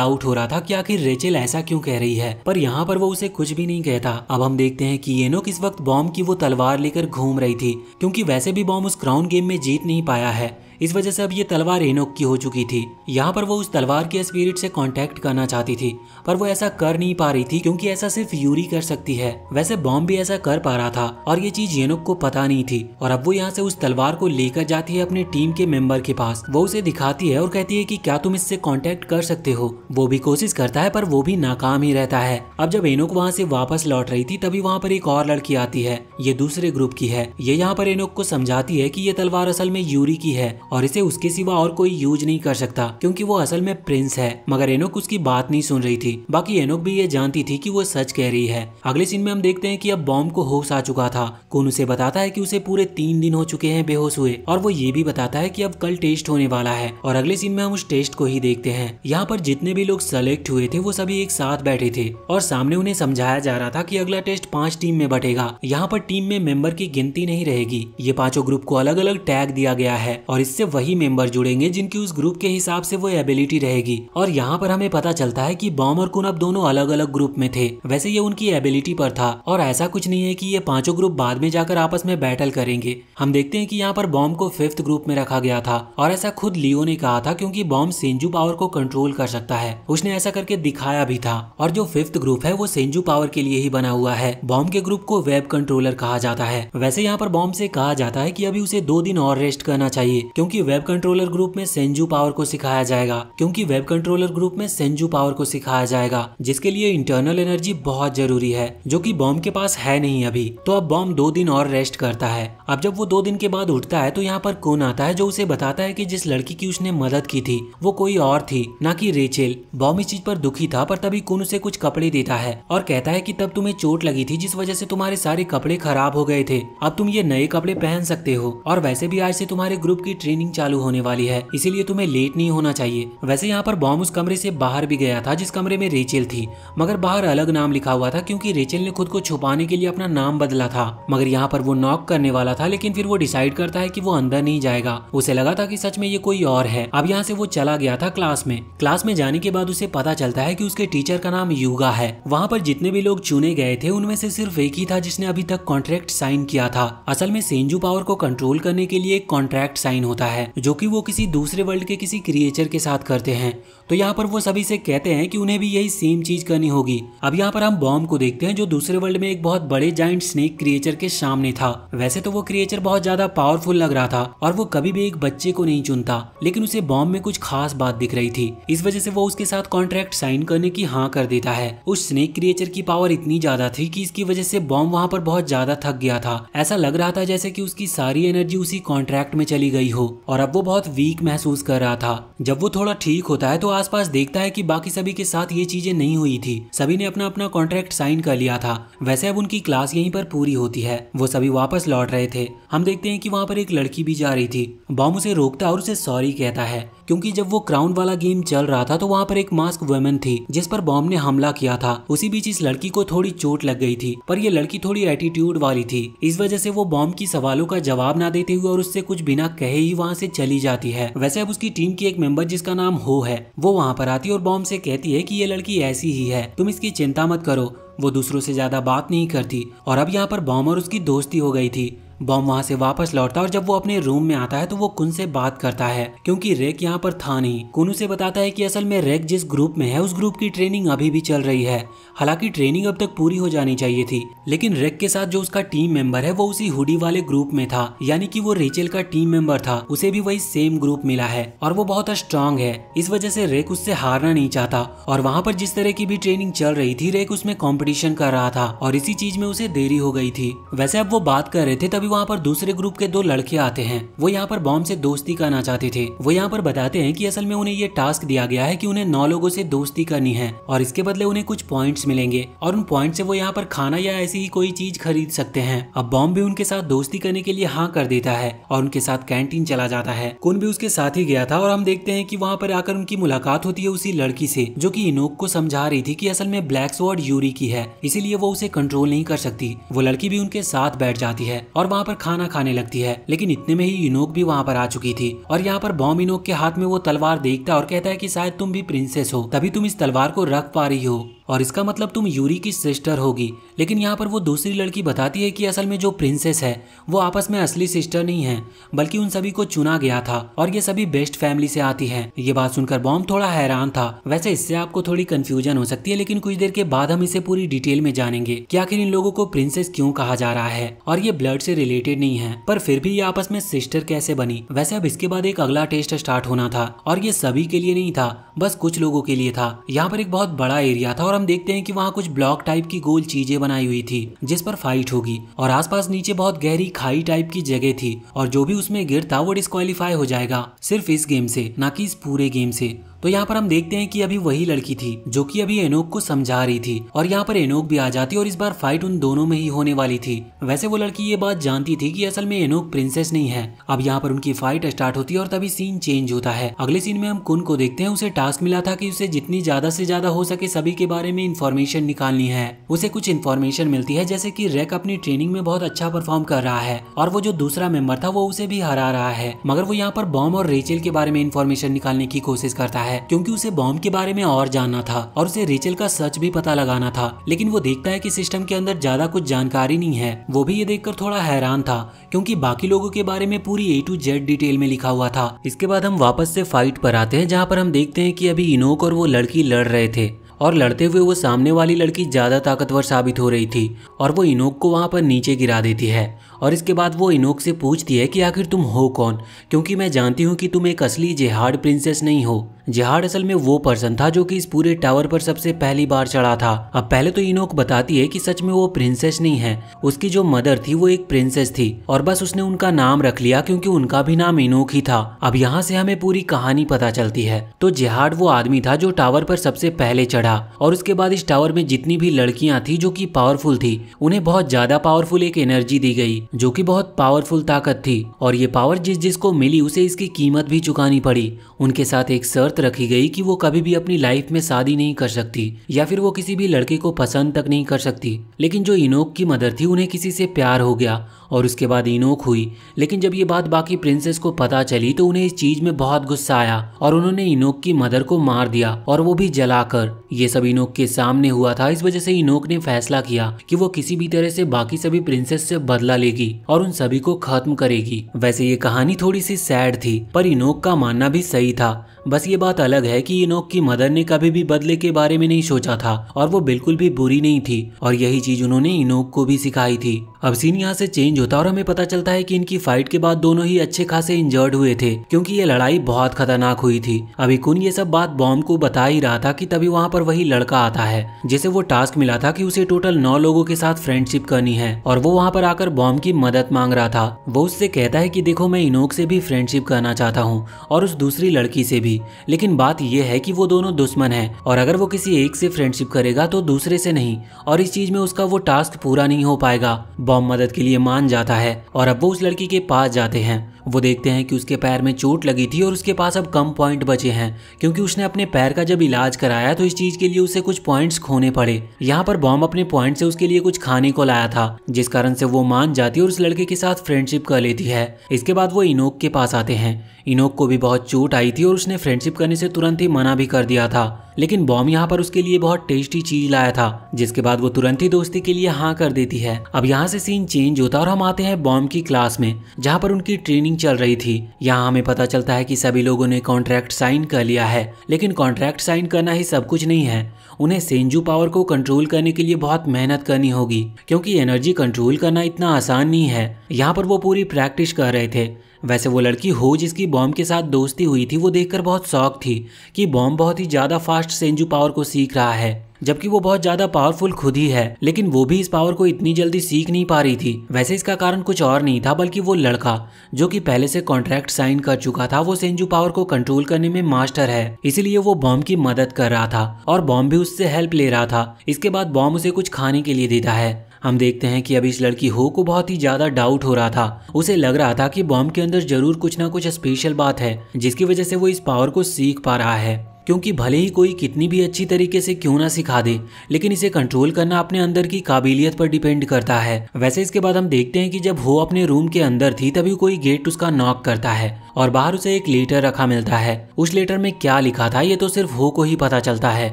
डाउट हो रहा था कि आखिर रेचेल ऐसा क्यों कह रही है पर यहाँ पर वो उसे कुछ भी नहीं कहता अब हम देखते हैं कि येनो किस वक्त बॉम्ब की वो तलवार लेकर घूम रही थी क्योंकि वैसे भी बॉम्ब उस राउंड गेम में जीत नहीं पाया है इस वजह से अब ये तलवार एनोक की हो चुकी थी यहाँ पर वो उस तलवार के स्पिरिट से कांटेक्ट करना चाहती थी पर वो ऐसा कर नहीं पा रही थी क्योंकि ऐसा सिर्फ यूरी कर सकती है वैसे बॉम्ब भी ऐसा कर पा रहा था और ये चीज येनोक को पता नहीं थी और अब वो यहाँ से उस तलवार को लेकर जाती है अपने टीम के मेंबर के पास वो उसे दिखाती है और कहती है की क्या तुम इससे कॉन्टेक्ट कर सकते हो वो भी कोशिश करता है पर वो भी नाकाम ही रहता है अब जब एनोक वहाँ से वापस लौट रही थी तभी वहाँ पर एक और लड़की आती है ये दूसरे ग्रुप की है ये यहाँ पर एनोक को समझाती है की ये तलवार असल में यूरी की है और इसे उसके सिवा और कोई यूज नहीं कर सकता क्योंकि वो असल में प्रिंस है मगर एनोक उसकी बात नहीं सुन रही थी बाकी एनोक भी ये जानती थी कि वो सच कह रही है अगले सीन में हम देखते हैं कि अब बॉम्ब को होश आ चुका था कौन उसे बताता है कि उसे पूरे तीन दिन हो चुके हैं बेहोश हुए और वो ये भी बताता है कि अब कल टेस्ट होने वाला है और अगले सीन में हम उस टेस्ट को ही देखते हैं यहाँ पर जितने भी लोग सेलेक्ट हुए थे वो सभी एक साथ बैठे थे और सामने उन्हें समझाया जा रहा था कि अगला टेस्ट पांच टीम में बटेगा यहाँ पर टीम में मेंबर की गिनती नहीं रहेगी ये पांचों ग्रुप को अलग अलग टैग दिया गया है और इससे से वही मेंबर जुड़ेंगे जिनकी उस ग्रुप के हिसाब से वो एबिलिटी रहेगी और यहाँ पर हमें पता चलता है कि बॉम और कुनब दोनों अलग अलग ग्रुप में थे वैसे ये उनकी एबिलिटी पर था और ऐसा कुछ नहीं है कि ये पांचों ग्रुप बाद में जाकर आपस में बैटल करेंगे हम देखते हैं कि यहाँ पर बॉम्ब को फिफ्थ ग्रुप में रखा गया था और ऐसा खुद लियो ने कहा था क्यूँकी बॉम्ब सेंजू पावर को कंट्रोल कर सकता है उसने ऐसा करके दिखाया भी था और जो फिफ्थ ग्रुप है वो सेंजू पावर के लिए ही बना हुआ है बॉम्ब के ग्रुप को वेब कंट्रोलर कहा जाता है वैसे यहाँ पर बॉम्ब से कहा जाता है की अभी उसे दो दिन और रेस्ट करना चाहिए क्योंकि क्योंकि वेब कंट्रोलर ग्रुप में सेंजू पावर को सिखाया जाएगा क्योंकि वेब कंट्रोलर ग्रुप में सेंजू पावर को सिखाया जाएगा जिसके लिए इंटरनल एनर्जी बहुत जरूरी है जो कि बॉम्ब के पास है नहीं अभी तो अब बॉम्ब दो दिन और रेस्ट करता है अब जब वो दो दिन के बाद उठता है तो यहाँ पर कौन आता है जो उसे बताता है की जिस लड़की की उसने मदद की थी वो कोई और थी न की रेचेल बॉम्ब इस चीज पर दुखी था पर तभी कौन उसे कुछ कपड़े देता है और कहता है की तब तुम्हें चोट लगी थी जिस वजह से तुम्हारे सारे कपड़े खराब हो गए थे अब तुम ये नए कपड़े पहन सकते हो और वैसे भी आज से तुम्हारे ग्रुप की ट्रेन ट्रेनिंग चालू होने वाली है इसीलिए तुम्हें लेट नहीं होना चाहिए वैसे यहाँ पर बॉम्ब उस कमरे से बाहर भी गया था जिस कमरे में रेचेल थी मगर बाहर अलग नाम लिखा हुआ था क्योंकि रेचेल ने खुद को छुपाने के लिए अपना नाम बदला था मगर यहाँ पर वो नॉक करने वाला था लेकिन फिर वो डिसाइड करता है की वो अंदर नहीं जाएगा उसे लगा था की सच में ये कोई और है अब यहाँ से वो चला गया था क्लास में क्लास में जाने के बाद उसे पता चलता है की उसके टीचर का नाम युगा है वहाँ पर जितने भी लोग चुने गए थे उनमें से सिर्फ एक ही था जिसने अभी तक कॉन्ट्रैक्ट साइन किया था असल में सेंजू पावर को कंट्रोल करने के लिए एक कॉन्ट्रैक्ट साइन होता होता है जो कि वो किसी दूसरे वर्ल्ड के किसी क्रिएचर के साथ करते हैं तो यहाँ पर वो सभी से कहते हैं कि उन्हें भी यही सेम चीज करनी होगी अब यहाँ पर हम बॉम्ब को देखते हैं जो दूसरे वर्ल्ड में एक बहुत बड़े जाइंट स्नेक क्रिएचर के सामने था वैसे तो वो क्रिएचर बहुत ज्यादा पावरफुल लग रहा था और वो कभी भी एक बच्चे को नहीं चुनता लेकिन उसे बॉम्ब में कुछ खास बात दिख रही थी इस वजह से वो उसके साथ कॉन्ट्रैक्ट साइन करने की हाँ कर देता है उस स्नेक क्रिएचर की पावर इतनी ज्यादा थी की इसकी वजह से बॉम्ब वहाँ पर बहुत ज्यादा थक गया था ऐसा लग रहा था जैसे की उसकी सारी एनर्जी उसी कॉन्ट्रैक्ट में चली गई हो और अब वो बहुत वीक महसूस कर रहा था जब वो थोड़ा ठीक होता है तो आसपास देखता है कि बाकी सभी के साथ ये चीजें नहीं हुई थी सभी ने अपना अपना कॉन्ट्रैक्ट साइन कर लिया था वैसे अब उनकी क्लास यहीं पर पूरी होती है वो सभी वापस लौट रहे थे हम देखते हैं कि वहाँ पर एक लड़की भी जा रही थी बॉम उसे रोकता और उसे सॉरी कहता है क्योंकि जब वो क्राउन वाला गेम चल रहा था तो वहाँ पर एक मास्क वुमेन थी जिस पर बॉम्ब ने हमला किया था उसी बीच इस लड़की को थोड़ी चोट लग गई थी पर यह लड़की थोड़ी एटीट्यूड वाली थी इस वजह से वो बॉम्ब की सवालों का जवाब ना देते हुए और उससे कुछ बिना कहे ही वहाँ से चली जाती है वैसे अब उसकी टीम की एक मेंबर जिसका नाम हो है वो वहाँ पर आती है और बॉम्ब से कहती है की ये लड़की ऐसी ही है तुम इसकी चिंता मत करो वो दूसरों से ज्यादा बात नहीं करती और अब यहाँ पर बॉम और उसकी दोस्ती हो गई थी बॉम वहाँ से वापस लौटता है और जब वो अपने रूम में आता है तो वो कुन से बात करता है क्योंकि रेक यहाँ पर था नहीं कुन उसे बताता है कि असल में रेक जिस ग्रुप में है उस ग्रुप की ट्रेनिंग अभी भी चल रही है हालांकि ट्रेनिंग अब तक पूरी हो जानी चाहिए थी लेकिन रेक के साथ जो उसका टीम मेंबर है वो उसी हुडी वाले ग्रुप में था यानी की वो रेचल का टीम मेंबर था उसे भी वही सेम ग्रुप मिला है और वो बहुत स्ट्रांग है इस वजह से रेक उससे हारना नहीं चाहता और वहाँ पर जिस तरह की भी ट्रेनिंग चल रही थी रेक उसमें कॉम्पिटिशन ऑडिशन कर रहा था और इसी चीज में उसे देरी हो गई थी वैसे अब वो बात कर रहे थे तभी वहाँ पर दूसरे ग्रुप के दो लड़के आते हैं वो यहाँ पर बॉम्ब से दोस्ती करना चाहते थे वो यहाँ पर बताते हैं कि असल में उन्हें ये टास्क दिया गया है कि उन्हें नौ लोगों से दोस्ती करनी है और इसके बदले उन्हें कुछ पॉइंट्स मिलेंगे और उन पॉइंट से वो यहाँ पर खाना या ऐसी ही कोई चीज खरीद सकते हैं अब बॉम्ब भी उनके साथ दोस्ती करने के लिए हाँ कर देता है और उनके साथ कैंटीन चला जाता है कुन भी उसके साथ ही गया था और हम देखते हैं कि वहाँ पर आकर उनकी मुलाकात होती है उसी लड़की से जो की इनोक को समझा रही थी की असल में ब्लैक स्वॉर्ड यूरी की है है इसीलिए वो उसे कंट्रोल नहीं कर सकती वो लड़की भी उनके साथ बैठ जाती है और वहाँ पर खाना खाने लगती है लेकिन इतने में ही इनोक भी वहाँ पर आ चुकी थी और यहाँ पर बॉम इनोक के हाथ में वो तलवार देखता और कहता है की शायद तुम भी प्रिंसेस हो तभी तुम इस तलवार को रख पा रही हो और इसका मतलब तुम यूरी की सिस्टर होगी लेकिन यहाँ पर वो दूसरी लड़की बताती है कि असल में जो प्रिंसेस है वो आपस में असली सिस्टर नहीं है बल्कि उन सभी को चुना गया था और ये सभी बेस्ट फैमिली से आती है ये बात सुनकर बॉम्ब थोड़ा हैरान था वैसे इससे आपको थोड़ी कंफ्यूजन हो सकती है लेकिन कुछ देर के बाद हम इसे पूरी डिटेल में जानेंगे की आखिर इन लोगों को प्रिंसेस क्यों कहा जा रहा है और ये ब्लड से रिलेटेड नहीं है पर फिर भी ये आपस में सिस्टर कैसे बनी वैसे अब इसके बाद एक अगला टेस्ट स्टार्ट होना था और ये सभी के लिए नहीं था बस कुछ लोगों के लिए था यहाँ पर एक बहुत बड़ा एरिया था और हम देखते हैं कि वहाँ कुछ ब्लॉक टाइप की गोल चीजें बनाई हुई थी जिस पर फाइट होगी और आसपास नीचे बहुत गहरी खाई टाइप की जगह थी और जो भी उसमें गिरता वो डिस्कालीफाई हो जाएगा सिर्फ इस गेम से न की इस पूरे गेम से तो यहाँ पर हम देखते हैं कि अभी वही लड़की थी जो कि अभी एनोक को समझा रही थी और यहाँ पर एनोक भी आ जाती और इस बार फाइट उन दोनों में ही होने वाली थी वैसे वो लड़की ये बात जानती थी कि असल में एनोक प्रिंसेस नहीं है अब यहाँ पर उनकी फाइट स्टार्ट होती है और तभी सीन चेंज होता है अगले सीन में हम कुन को देखते हैं उसे टास्क मिला था की उसे जितनी ज्यादा से ज्यादा हो सके सभी के बारे में इन्फॉर्मेशन निकालनी है उसे कुछ इन्फॉर्मेशन मिलती है जैसे की रेक अपनी ट्रेनिंग में बहुत अच्छा परफॉर्म कर रहा है और वो जो दूसरा मेंबर था वो उसे भी हरा रहा है मगर वो यहाँ पर बॉम्ब और रेचेल के बारे में इन्फॉर्मेशन निकालने की कोशिश करता है है क्योंकि उसे बॉम्ब के बारे में और जानना था और उसे रेचल का सच भी पता लगाना था लेकिन वो देखता है कि सिस्टम के अंदर ज्यादा कुछ जानकारी नहीं है वो भी ये देखकर थोड़ा हैरान था क्योंकि बाकी लोगों के बारे में पूरी ए टू जेड डिटेल में लिखा हुआ था इसके बाद हम वापस से फाइट पर आते हैं जहाँ पर हम देखते हैं कि अभी इनोक और वो लड़की लड़ रहे थे और लड़ते हुए वो सामने वाली लड़की ज़्यादा ताकतवर साबित हो रही थी और वो इनोक को वहाँ पर नीचे गिरा देती है और इसके बाद वो इनोक से पूछती है कि आखिर तुम हो कौन क्योंकि मैं जानती हूँ कि तुम एक असली जेहाड प्रिंसेस नहीं हो जिहाड असल में वो पर्सन था जो कि इस पूरे टावर पर सबसे पहली बार चढ़ा था अब पहले तो इनोक बताती है कि सच में वो प्रिंसेस नहीं है उसकी जो मदर थी वो एक प्रिंसेस थी और बस उसने उनका नाम रख लिया क्योंकि उनका भी नाम इनोक ही था अब यहाँ से हमें पूरी कहानी पता चलती है तो जेहाड वो आदमी था जो टावर पर सबसे पहले चढ़ा था और उसके बाद इस टावर में जितनी भी लड़कियां थी जो कि पावरफुल थी उन्हें बहुत ज्यादा पावरफुल एक एनर्जी दी गई जो कि बहुत पावरफुल ताकत थी और ये पावर जिस जिसको मिली उसे इसकी कीमत भी चुकानी पड़ी उनके साथ एक शर्त रखी गई कि वो कभी भी अपनी लाइफ में शादी नहीं कर सकती या फिर वो किसी भी लड़के को पसंद तक नहीं कर सकती लेकिन जो इनोक की मदर थी उन्हें किसी से प्यार हो गया और उसके बाद इनोक हुई लेकिन जब ये बात बाकी प्रिंसेस को पता चली तो उन्हें इस चीज में बहुत गुस्सा आया और उन्होंने इनोक की मदर को मार दिया और वो भी जलाकर ये सब इनोक के सामने हुआ था इस वजह से इनोक ने फैसला किया कि वो किसी भी तरह से बाकी सभी प्रिंसेस से बदला लेगी और उन सभी को खत्म करेगी वैसे ये कहानी थोड़ी सी सैड थी पर इनोक का मानना भी सही था बस ये बात अलग है कि इनोक की मदर ने कभी भी बदले के बारे में नहीं सोचा था और वो बिल्कुल भी बुरी नहीं थी और यही चीज उन्होंने इनोक को भी सिखाई थी अब सीन यहाँ से चेंज होता है और हमें पता चलता है कि इनकी फाइट के बाद दोनों ही अच्छे खासे इंजर्ड हुए थे क्योंकि ये लड़ाई बहुत खतरनाक हुई थी अभी कुन ये सब बात बॉम्ब को बता ही रहा था कि तभी वहाँ पर वही लड़का आता है जिसे वो टास्क मिला था कि उसे टोटल नौ लोगों के साथ फ्रेंडशिप करनी है और वो वहाँ पर आकर बॉम्ब की मदद मांग रहा था वो उससे कहता है की देखो मैं इनोक से भी फ्रेंडशिप करना चाहता हूँ और उस दूसरी लड़की से भी लेकिन बात यह है की वो दोनों दुश्मन है और अगर वो किसी एक से फ्रेंडशिप करेगा तो दूसरे से नहीं और इस चीज में उसका वो टास्क पूरा नहीं हो पाएगा बॉब मदद के लिए मान जाता है और अब वो उस लड़की के पास जाते हैं वो देखते हैं कि उसके पैर में चोट लगी थी और उसके पास अब कम पॉइंट बचे हैं क्योंकि उसने अपने पैर का जब इलाज कराया तो इस चीज के लिए उसे कुछ पॉइंट्स खोने पड़े यहाँ पर बॉम्ब अपने पॉइंट से उसके लिए कुछ खाने को लाया था जिस कारण से वो मान जाती और उस लड़के के साथ फ्रेंडशिप कर लेती है इसके बाद वो इनोक के पास आते हैं इनोक को भी बहुत चोट आई थी और उसने फ्रेंडशिप करने से तुरंत ही मना भी कर दिया था लेकिन बॉम यहाँ पर उसके लिए बहुत टेस्टी चीज लाया था जिसके बाद वो तुरंत ही दोस्ती के लिए हाँ कर देती है अब यहाँ से सीन चेंज होता और हम आते हैं बॉम की क्लास में जहाँ पर उनकी ट्रेनिंग ट्रेनिंग चल रही थी यहाँ हमें पता चलता है कि सभी लोगों ने कॉन्ट्रैक्ट साइन कर लिया है लेकिन कॉन्ट्रैक्ट साइन करना ही सब कुछ नहीं है उन्हें सेंजू पावर को कंट्रोल करने के लिए बहुत मेहनत करनी होगी क्योंकि एनर्जी कंट्रोल करना इतना आसान नहीं है यहाँ पर वो पूरी प्रैक्टिस कर रहे थे वैसे वो लड़की हो जिसकी बॉम्ब के साथ दोस्ती हुई थी वो देखकर बहुत शौक थी कि बॉम्ब बहुत ही ज़्यादा फास्ट सेंजू पावर को सीख रहा है जबकि वो बहुत ज्यादा पावरफुल खुद ही है लेकिन वो भी इस पावर को इतनी जल्दी सीख नहीं पा रही थी वैसे इसका कारण कुछ और नहीं था बल्कि वो लड़का जो कि पहले से कॉन्ट्रैक्ट साइन कर चुका था वो सेंजू पावर को कंट्रोल करने में मास्टर है इसीलिए वो बॉम्ब की मदद कर रहा था और बॉम्ब भी उससे हेल्प ले रहा था इसके बाद बॉम्ब उसे कुछ खाने के लिए देता है हम देखते हैं कि अभी इस लड़की हो को बहुत ही ज्यादा डाउट हो रहा था उसे लग रहा था कि बॉम्ब के अंदर जरूर कुछ ना कुछ स्पेशल बात है जिसकी वजह से वो इस पावर को सीख पा रहा है क्योंकि भले ही कोई कितनी भी अच्छी तरीके से क्यों ना सिखा दे लेकिन इसे कंट्रोल करना अपने अंदर की काबिलियत पर डिपेंड करता है वैसे इसके बाद हम देखते हैं कि जब हो अपने रूम के अंदर थी तभी कोई गेट उसका नॉक करता है और बाहर उसे एक लेटर रखा मिलता है उस लेटर में क्या लिखा था ये तो सिर्फ हो को ही पता चलता है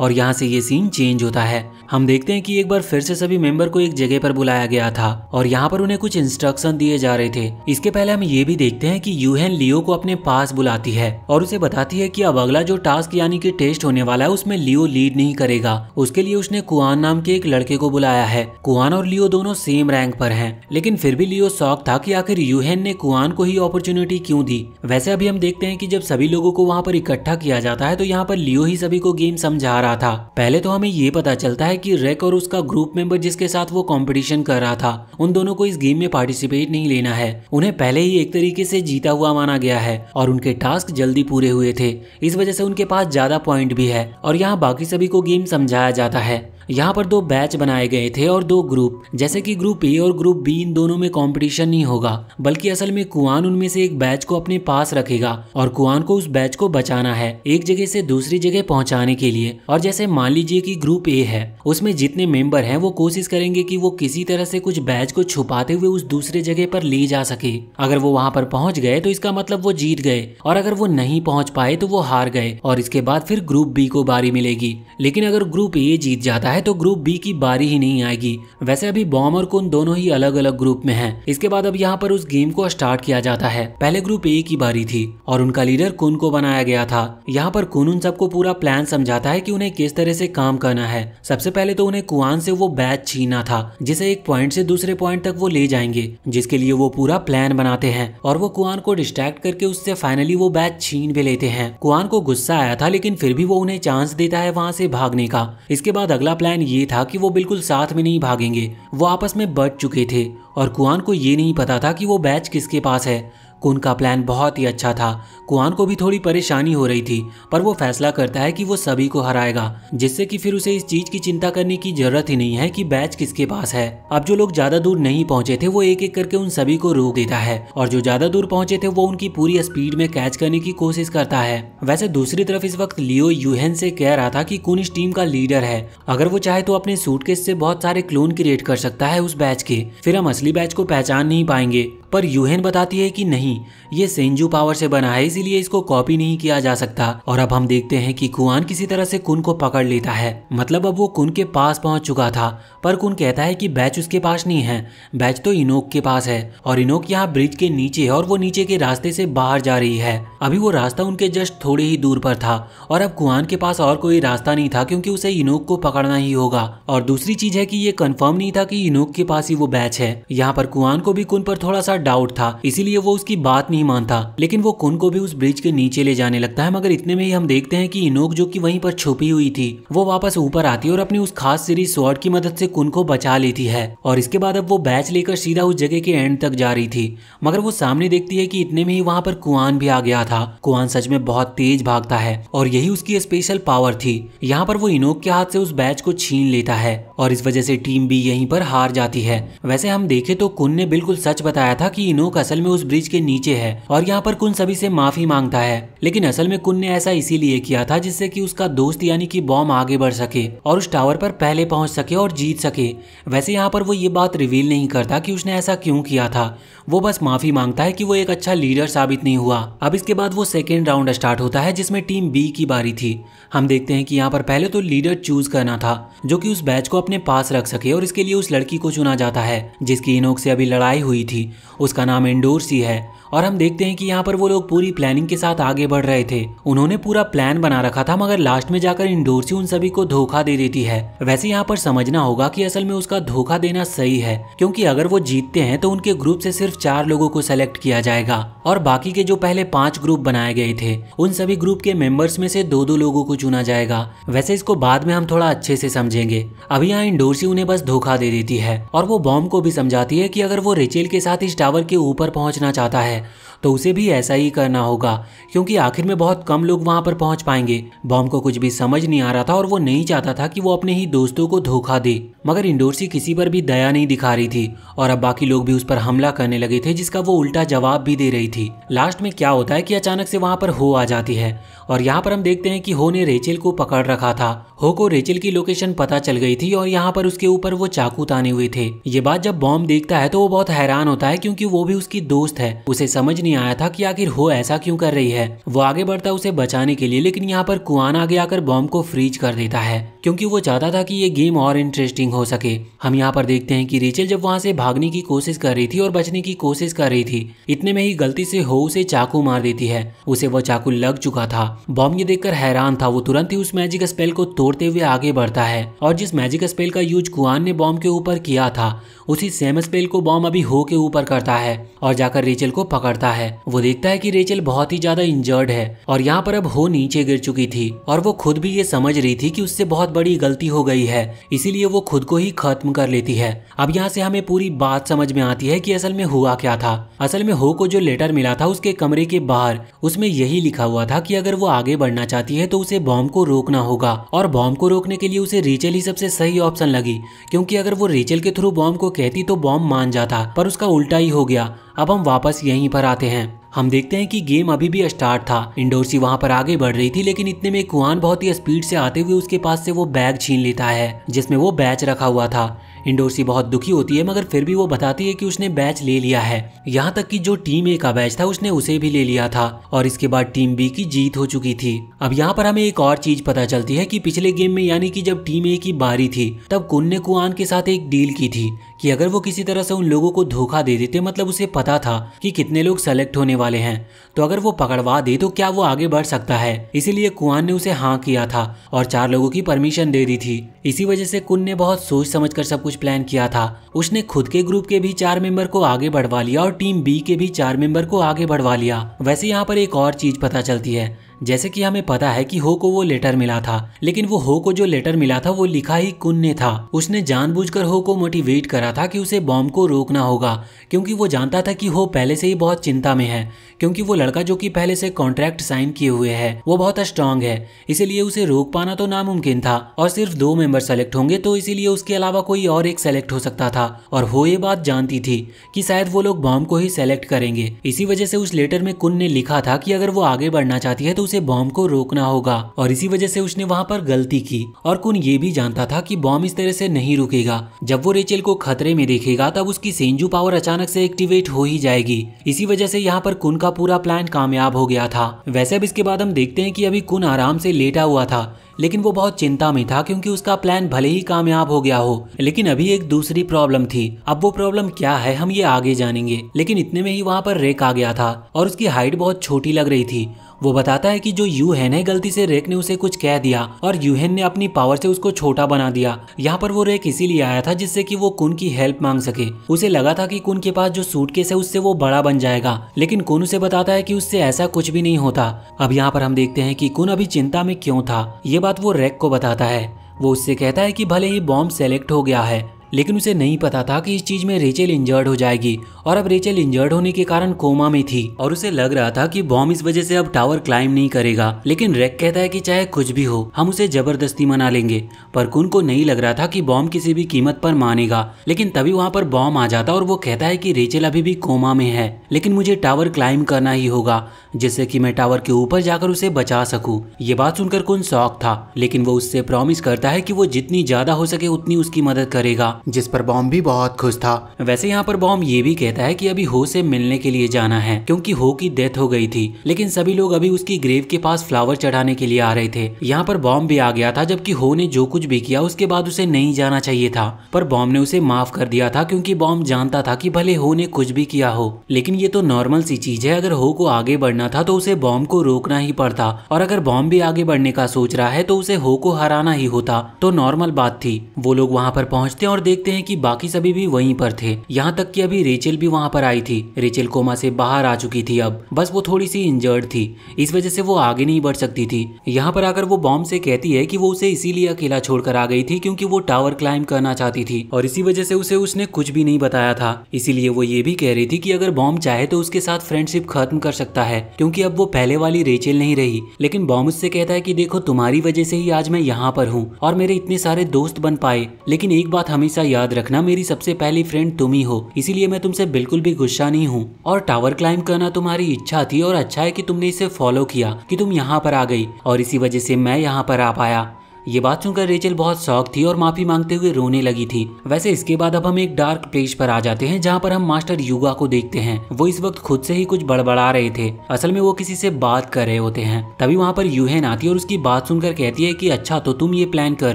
और यहाँ से ये सीन चेंज होता है हम देखते हैं कि एक बार फिर से सभी मेंबर को एक जगह पर बुलाया गया था और यहाँ पर उन्हें कुछ इंस्ट्रक्शन दिए जा रहे थे इसके पहले हम ये भी देखते हैं कि यूहेन लियो को अपने पास बुलाती है और उसे बताती है कि अब अगला जो टास्क यानी कि टेस्ट होने वाला है उसमें लियो लीड नहीं करेगा उसके लिए उसने कुआन नाम के एक लड़के को बुलाया है कुआन और लियो दोनों सेम रैंक पर हैं लेकिन फिर भी लियो शौक था कि आखिर यूहेन ने कुआन को ही अपॉर्चुनिटी क्यों दी वैसे अभी हम देखते हैं कि जब सभी लोगों को वहाँ पर इकट्ठा किया जाता है तो यहाँ पर लियो ही सभी को गेम समझा रहा था पहले तो हमें ये पता चलता है की रेक और उसका ग्रुप मेंबर जिसके साथ वो कॉम्पिटिशन कर रहा था उन दोनों को इस गेम में पार्टिसिपेट नहीं लेना है उन्हें पहले ही एक तरीके से जीता हुआ माना गया है और उनके टास्क जल्दी पूरे हुए थे इस वजह से उनके पास पास ज्यादा पॉइंट भी है और यहाँ बाकी सभी को गेम समझाया जाता है यहाँ पर दो बैच बनाए गए थे और दो ग्रुप जैसे कि ग्रुप ए और ग्रुप बी इन दोनों में कॉम्पिटिशन नहीं होगा बल्कि असल में कुआन उनमें से एक बैच को अपने पास रखेगा और कुआन को उस बैच को बचाना है एक जगह से दूसरी जगह पहुंचाने के लिए और जैसे मान लीजिए कि ग्रुप ए है उसमें जितने मेंबर हैं वो कोशिश करेंगे कि वो किसी तरह से कुछ बैच को छुपाते हुए उस दूसरे जगह पर ले जा सके अगर वो वहां पर पहुंच गए तो इसका मतलब वो जीत गए और अगर वो नहीं पहुंच पाए तो वो हार गए और इसके बाद फिर ग्रुप बी को बारी मिलेगी लेकिन अगर ग्रुप ए जीत जाता है चाहे तो ग्रुप बी की बारी ही नहीं आएगी वैसे अभी बॉम और कुन दोनों ही अलग अलग ग्रुप में हैं। इसके बाद अब यहाँ पर उस गेम को स्टार्ट किया जाता है पहले ग्रुप ए की बारी थी और उनका लीडर कुन को बनाया गया था यहाँ पर कुन उन सबको पूरा प्लान समझाता है की कि उन्हें किस तरह से काम करना है सबसे पहले तो उन्हें कुआन से वो बैच छीना था जिसे एक पॉइंट से दूसरे पॉइंट तक वो ले जाएंगे जिसके लिए वो पूरा प्लान बनाते हैं और वो कुआन को डिस्ट्रैक्ट करके उससे फाइनली वो बैच छीन भी लेते हैं कुआन को गुस्सा आया था लेकिन फिर भी वो उन्हें चांस देता है वहाँ से भागने का इसके बाद अगला प्लान ये था कि वो बिल्कुल साथ में नहीं भागेंगे वो आपस में बट चुके थे और कुआन को ये नहीं पता था कि वो बैच किसके पास है कुन का प्लान बहुत ही अच्छा था कुआन को भी थोड़ी परेशानी हो रही थी पर वो फैसला करता है कि वो सभी को हराएगा जिससे कि फिर उसे इस चीज की चिंता करने की जरूरत ही नहीं है कि बैच किसके पास है अब जो लोग ज्यादा दूर नहीं पहुंचे थे वो एक एक करके उन सभी को रोक देता है और जो ज्यादा दूर पहुंचे थे वो उनकी पूरी स्पीड में कैच करने की कोशिश करता है वैसे दूसरी तरफ इस वक्त लियो यूहेन से कह रहा था की कुन इस टीम का लीडर है अगर वो चाहे तो अपने सूटकेस से बहुत सारे क्लोन क्रिएट कर सकता है उस बैच के फिर हम असली बैच को पहचान नहीं पाएंगे पर यूहेन बताती है कि नहीं ये सेंजू पावर से बना है इसीलिए इसको कॉपी नहीं किया जा सकता और अब हम देखते हैं कि कुआन किसी तरह से कुन को पकड़ लेता है मतलब अब वो कुन के पास पहुंच चुका था पर कुन कहता है कि बैच उसके पास नहीं है बैच तो इनोक के पास है और इनोक यहाँ ब्रिज के नीचे है और वो नीचे के रास्ते से बाहर जा रही है अभी वो रास्ता उनके जस्ट थोड़े ही दूर पर था और अब कुआन के पास और कोई रास्ता नहीं था क्योंकि उसे इनोक को पकड़ना ही होगा और दूसरी चीज है कि ये कंफर्म नहीं था कि इनोक के पास ही वो बैच है यहाँ पर कुआन को भी कुन पर थोड़ा सा डाउट था इसीलिए वो उसकी बात नहीं मानता लेकिन वो कुन को भी उस ब्रिज के नीचे ले जाने लगता है मगर इतने में ही हम देखते हैं कि इनोक जो की वहीं पर छुपी हुई थी वो वापस ऊपर आती है और अपनी उस खास सीरीज स्वॉर्ड की मदद से कुन को बचा लेती है और इसके बाद अब वो बैच लेकर सीधा उस जगह के एंड तक जा रही थी मगर वो सामने देखती है की इतने में ही वहां पर कुआन भी आ गया था कुआन सच में बहुत तेज भागता है और यही उसकी स्पेशल पावर थी यहाँ पर वो इनोक के हाथ से उस बैच को छीन लेता है और इस वजह से टीम भी यहीं पर हार जाती है वैसे हम देखे तो कुन ने बिल्कुल सच बताया था था कि इनोक असल में उस ब्रिज के नीचे है और यहाँ पर कुन सभी से माफी मांगता है लेकिन असल में कुन ने ऐसा इसीलिए किया था जिससे कि उसका दोस्त यानी कि बॉम्ब आगे बढ़ सके और उस टावर पर पहले पहुंच सके और जीत सके वैसे यहाँ पर वो ये बात रिवील नहीं करता कि उसने ऐसा क्यों किया था वो बस माफी मांगता है कि वो एक अच्छा लीडर साबित नहीं हुआ अब इसके बाद वो सेकेंड राउंड स्टार्ट होता है जिसमें टीम बी की बारी थी हम देखते हैं कि यहाँ पर पहले तो लीडर चूज करना था जो कि उस बैच को अपने पास रख सके और इसके लिए उस लड़की को चुना जाता है जिसकी इनोक से अभी लड़ाई हुई थी उसका नाम इंडोर्स ही है और हम देखते हैं कि यहाँ पर वो लोग पूरी प्लानिंग के साथ आगे बढ़ रहे थे उन्होंने पूरा प्लान बना रखा था मगर लास्ट में जाकर इंडोरसी उन सभी को धोखा दे देती है वैसे यहाँ पर समझना होगा कि असल में उसका धोखा देना सही है क्योंकि अगर वो जीतते हैं तो उनके ग्रुप से सिर्फ चार लोगों को सेलेक्ट किया जाएगा और बाकी के जो पहले पांच ग्रुप बनाए गए थे उन सभी ग्रुप के मेंबर्स में से दो दो लोगों को चुना जाएगा वैसे इसको बाद में हम थोड़ा अच्छे से समझेंगे अभी यहाँ इंडोरसी उन्हें बस धोखा दे देती है और वो बॉम्ब को भी समझाती है कि अगर वो रिचेल के साथ इस टावर के ऊपर पहुंचना चाहता है तो उसे भी ऐसा ही करना होगा क्योंकि आखिर में बहुत कम लोग वहां पर पहुंच पाएंगे बॉम्ब को कुछ भी समझ नहीं आ रहा था और वो नहीं चाहता था कि वो अपने ही दोस्तों को धोखा दे मगर इंडोरसी किसी पर भी दया नहीं दिखा रही थी और अब बाकी लोग भी उस पर हमला करने लगे थे जिसका वो उल्टा जवाब भी दे रही थी लास्ट में क्या होता है कि अचानक से वहां पर हो आ जाती है और यहाँ पर हम देखते हैं कि हो ने रेचल को पकड़ रखा था हो को रेचल की लोकेशन पता चल गई थी और यहाँ पर उसके ऊपर वो चाकू ताने हुए थे ये बात जब बॉम्ब देखता है तो वो बहुत हैरान होता है क्योंकि वो भी उसकी दोस्त है उसे समझ नहीं नहीं आया था कि आखिर हो ऐसा क्यों कर रही है वो आगे बढ़ता उसे बचाने के लिए लेकिन यहाँ पर कुआन आगे आकर बॉम्ब को फ्रीज कर देता है क्योंकि वो चाहता था कि ये गेम और इंटरेस्टिंग हो सके हम यहाँ पर देखते हैं कि रेचल जब वहाँ से भागने की कोशिश कर रही थी और बचने की कोशिश कर रही थी इतने में ही गलती से हो उसे चाकू मार देती है उसे वो चाकू लग चुका था बॉम्ब ये देखकर हैरान था वो तुरंत ही उस मैजिक स्पेल को तोड़ते हुए आगे बढ़ता है और जिस मैजिक स्पेल का यूज कुआन ने बॉम्ब के ऊपर किया था उसी सेम स्पेल को बॉम्ब अभी हो के ऊपर करता है और जाकर रेचल को पकड़ता है है वो देखता है कि रेचल बहुत ही ज्यादा इंजर्ड है और यहाँ पर अब हो नीचे गिर चुकी थी और वो खुद भी ये समझ रही थी कि उससे बहुत बड़ी गलती हो गई है इसीलिए वो खुद को ही खत्म कर लेती है अब यहाँ से हमें पूरी बात समझ में आती है कि असल में हुआ क्या था असल में हो को जो लेटर मिला था उसके कमरे के बाहर उसमें यही लिखा हुआ था कि अगर वो आगे बढ़ना चाहती है तो उसे बॉम्ब को रोकना होगा और बॉम्ब को रोकने के लिए उसे रेचल ही सबसे सही ऑप्शन लगी क्योंकि अगर वो रेचल के थ्रू बॉम्ब को कहती तो बॉम्ब मान जाता पर उसका उल्टा ही हो गया अब हम वापस यहीं पर आते हैं हम देखते हैं कि गेम अभी भी स्टार्ट था इंडोरसी वहां पर आगे बढ़ रही थी लेकिन इतने में कुआन बहुत ही स्पीड से आते हुए उसके पास से वो बैग छीन लेता है जिसमें वो बैच रखा हुआ था इंडोरसी बहुत दुखी होती है मगर फिर भी वो बताती है कि उसने बैच ले लिया है यहाँ तक कि जो टीम ए का बैच था उसने उसे भी ले लिया था और इसके बाद टीम बी की जीत हो चुकी थी अब यहाँ पर हमें एक और चीज पता चलती है कि पिछले गेम में यानी कि जब टीम ए की बारी थी तब कुन ने कुआन के साथ एक डील की थी कि अगर वो किसी तरह से उन लोगों को धोखा दे देते मतलब उसे पता था कि कितने लोग सेलेक्ट होने वाले हैं तो अगर वो पकड़वा दे तो क्या वो आगे बढ़ सकता है इसीलिए कुआन ने उसे हाँ किया था और चार लोगों की परमिशन दे दी थी इसी वजह से कुन ने बहुत सोच समझ कर सब कुछ कुछ प्लान किया था उसने खुद के ग्रुप के भी चार मेंबर को आगे बढ़वा लिया और टीम बी के भी चार मेंबर को आगे बढ़वा लिया वैसे यहाँ पर एक और चीज पता चलती है जैसे कि हमें पता है कि हो को वो लेटर मिला था लेकिन वो हो को जो लेटर मिला था वो लिखा ही कुन ने था उसने जानबूझकर हो को मोटिवेट करा था कि उसे बॉम्ब को रोकना होगा क्योंकि वो जानता था कि हो पहले से ही बहुत चिंता में है क्योंकि वो लड़का जो कि पहले से कॉन्ट्रैक्ट साइन किए हुए है वो बहुत स्ट्रांग है इसीलिए उसे रोक पाना तो नामुमकिन था और सिर्फ दो मेंबर सेलेक्ट होंगे तो इसीलिए उसके अलावा कोई और एक सेलेक्ट हो सकता था और हो ये बात जानती थी कि शायद वो लोग बॉम्ब को ही सेलेक्ट करेंगे इसी वजह से उस लेटर में कुन ने लिखा था कि अगर वो आगे बढ़ना चाहती है तो उसे बॉम्ब को रोकना होगा और इसी वजह से उसने वहाँ पर गलती की और कुन ये भी जानता था कि बॉम्ब इस तरह से नहीं रुकेगा जब वो रेचेल को खतरे में देखेगा तब उसकी सेंजू पावर अचानक से एक्टिवेट हो ही जाएगी इसी वजह से यहाँ पर कुन का पूरा प्लान कामयाब हो गया था वैसे अब इसके बाद हम देखते हैं कि अभी कुन आराम से लेटा हुआ था लेकिन वो बहुत चिंता में था क्योंकि उसका प्लान भले ही कामयाब हो गया हो लेकिन अभी एक दूसरी प्रॉब्लम थी अब वो प्रॉब्लम क्या है हम ये आगे जानेंगे लेकिन इतने में ही वहाँ पर रेक आ गया था और उसकी हाइट बहुत छोटी लग रही थी वो बताता है कि जो यूहेन है गलती से रेक ने उसे कुछ कह दिया और यूहेन ने अपनी पावर से उसको छोटा बना दिया यहाँ पर वो रेक इसीलिए आया था जिससे कि वो कुन की हेल्प मांग सके उसे लगा था कि कुन के पास जो सूटकेस है उससे वो बड़ा बन जाएगा लेकिन कुन उसे बताता है कि उससे ऐसा कुछ भी नहीं होता अब यहाँ पर हम देखते हैं कि कुन अभी चिंता में क्यों था ये बात वो रेक को बताता है वो उससे कहता है कि भले ही बॉम्ब सेलेक्ट हो गया है लेकिन उसे नहीं पता था कि इस चीज में रेचेल इंजर्ड हो जाएगी और अब रेचेल इंजर्ड होने के कारण कोमा में थी और उसे लग रहा था कि बॉम्ब इस वजह से अब टावर क्लाइम नहीं करेगा लेकिन रेक कहता है कि चाहे कुछ भी हो हम उसे जबरदस्ती मना लेंगे पर कुन को नहीं लग रहा था कि बॉम्ब किसी भी कीमत पर मानेगा लेकिन तभी वहाँ पर बॉम्ब आ जाता और वो कहता है की रेचेल अभी भी कोमा में है लेकिन मुझे टावर क्लाइम करना ही होगा जिससे की मैं टावर के ऊपर जाकर उसे बचा सकूँ ये बात सुनकर कुन शौक था लेकिन वो उससे प्रॉमिस करता है की वो जितनी ज्यादा हो सके उतनी उसकी मदद करेगा जिस पर बॉम भी बहुत खुश था वैसे यहाँ पर बॉम ये भी कहता है कि अभी हो से मिलने के लिए जाना है क्योंकि हो की डेथ हो गई थी लेकिन सभी लोग अभी उसकी ग्रेव के पास फ्लावर चढ़ाने के लिए आ रहे थे यहाँ पर बॉम भी आ गया था जबकि हो ने जो कुछ भी किया उसके बाद उसे नहीं जाना चाहिए था पर बॉम ने उसे माफ कर दिया था क्योंकि बॉम जानता था कि भले हो ने कुछ भी किया हो लेकिन ये तो नॉर्मल सी चीज है अगर हो को आगे बढ़ना था तो उसे बॉम को रोकना ही पड़ता और अगर बॉम भी आगे बढ़ने का सोच रहा है तो उसे हो को हराना ही होता तो नॉर्मल बात थी वो लोग वहाँ पर पहुँचते और देखते हैं कि बाकी सभी भी वहीं पर थे यहाँ तक कि अभी रेचल भी वहाँ पर आई थी रेचल कोमा से बाहर आ चुकी थी अब बस वो थोड़ी सी इंजर्ड थी इस वजह से वो आगे नहीं बढ़ सकती थी यहाँ पर आकर वो बॉम्ब से कहती है कि वो उसे इसीलिए अकेला छोड़कर आ गई थी क्योंकि वो टावर क्लाइम करना चाहती थी और इसी वजह से उसे उसने कुछ भी नहीं बताया था इसीलिए वो ये भी कह रही थी कि अगर बॉम्ब चाहे तो उसके साथ फ्रेंडशिप खत्म कर सकता है क्योंकि अब वो पहले वाली रेचल नहीं रही लेकिन बॉम्ब उससे कहता है कि देखो तुम्हारी वजह से ही आज मैं यहाँ पर हूँ और मेरे इतने सारे दोस्त बन पाए लेकिन एक बात हमेशा किस्सा याद रखना मेरी सबसे पहली फ्रेंड तुम ही हो इसीलिए मैं तुमसे बिल्कुल भी गुस्सा नहीं हूँ और टावर क्लाइंब करना तुम्हारी इच्छा थी और अच्छा है की तुमने इसे फॉलो किया की कि तुम यहाँ पर आ गई और इसी वजह से मैं यहाँ पर आ पाया ये बात सुनकर रेचल बहुत शौक थी और माफी मांगते हुए रोने लगी थी वैसे इसके बाद अब हम एक डार्क प्लेस पर आ जाते हैं जहाँ पर हम मास्टर युगा को देखते हैं वो इस वक्त खुद से ही कुछ बड़बड़ा रहे थे असल में वो किसी से बात कर रहे होते हैं तभी वहाँ पर यूहेन आती है और उसकी बात सुनकर कहती है की अच्छा तो तुम ये प्लान कर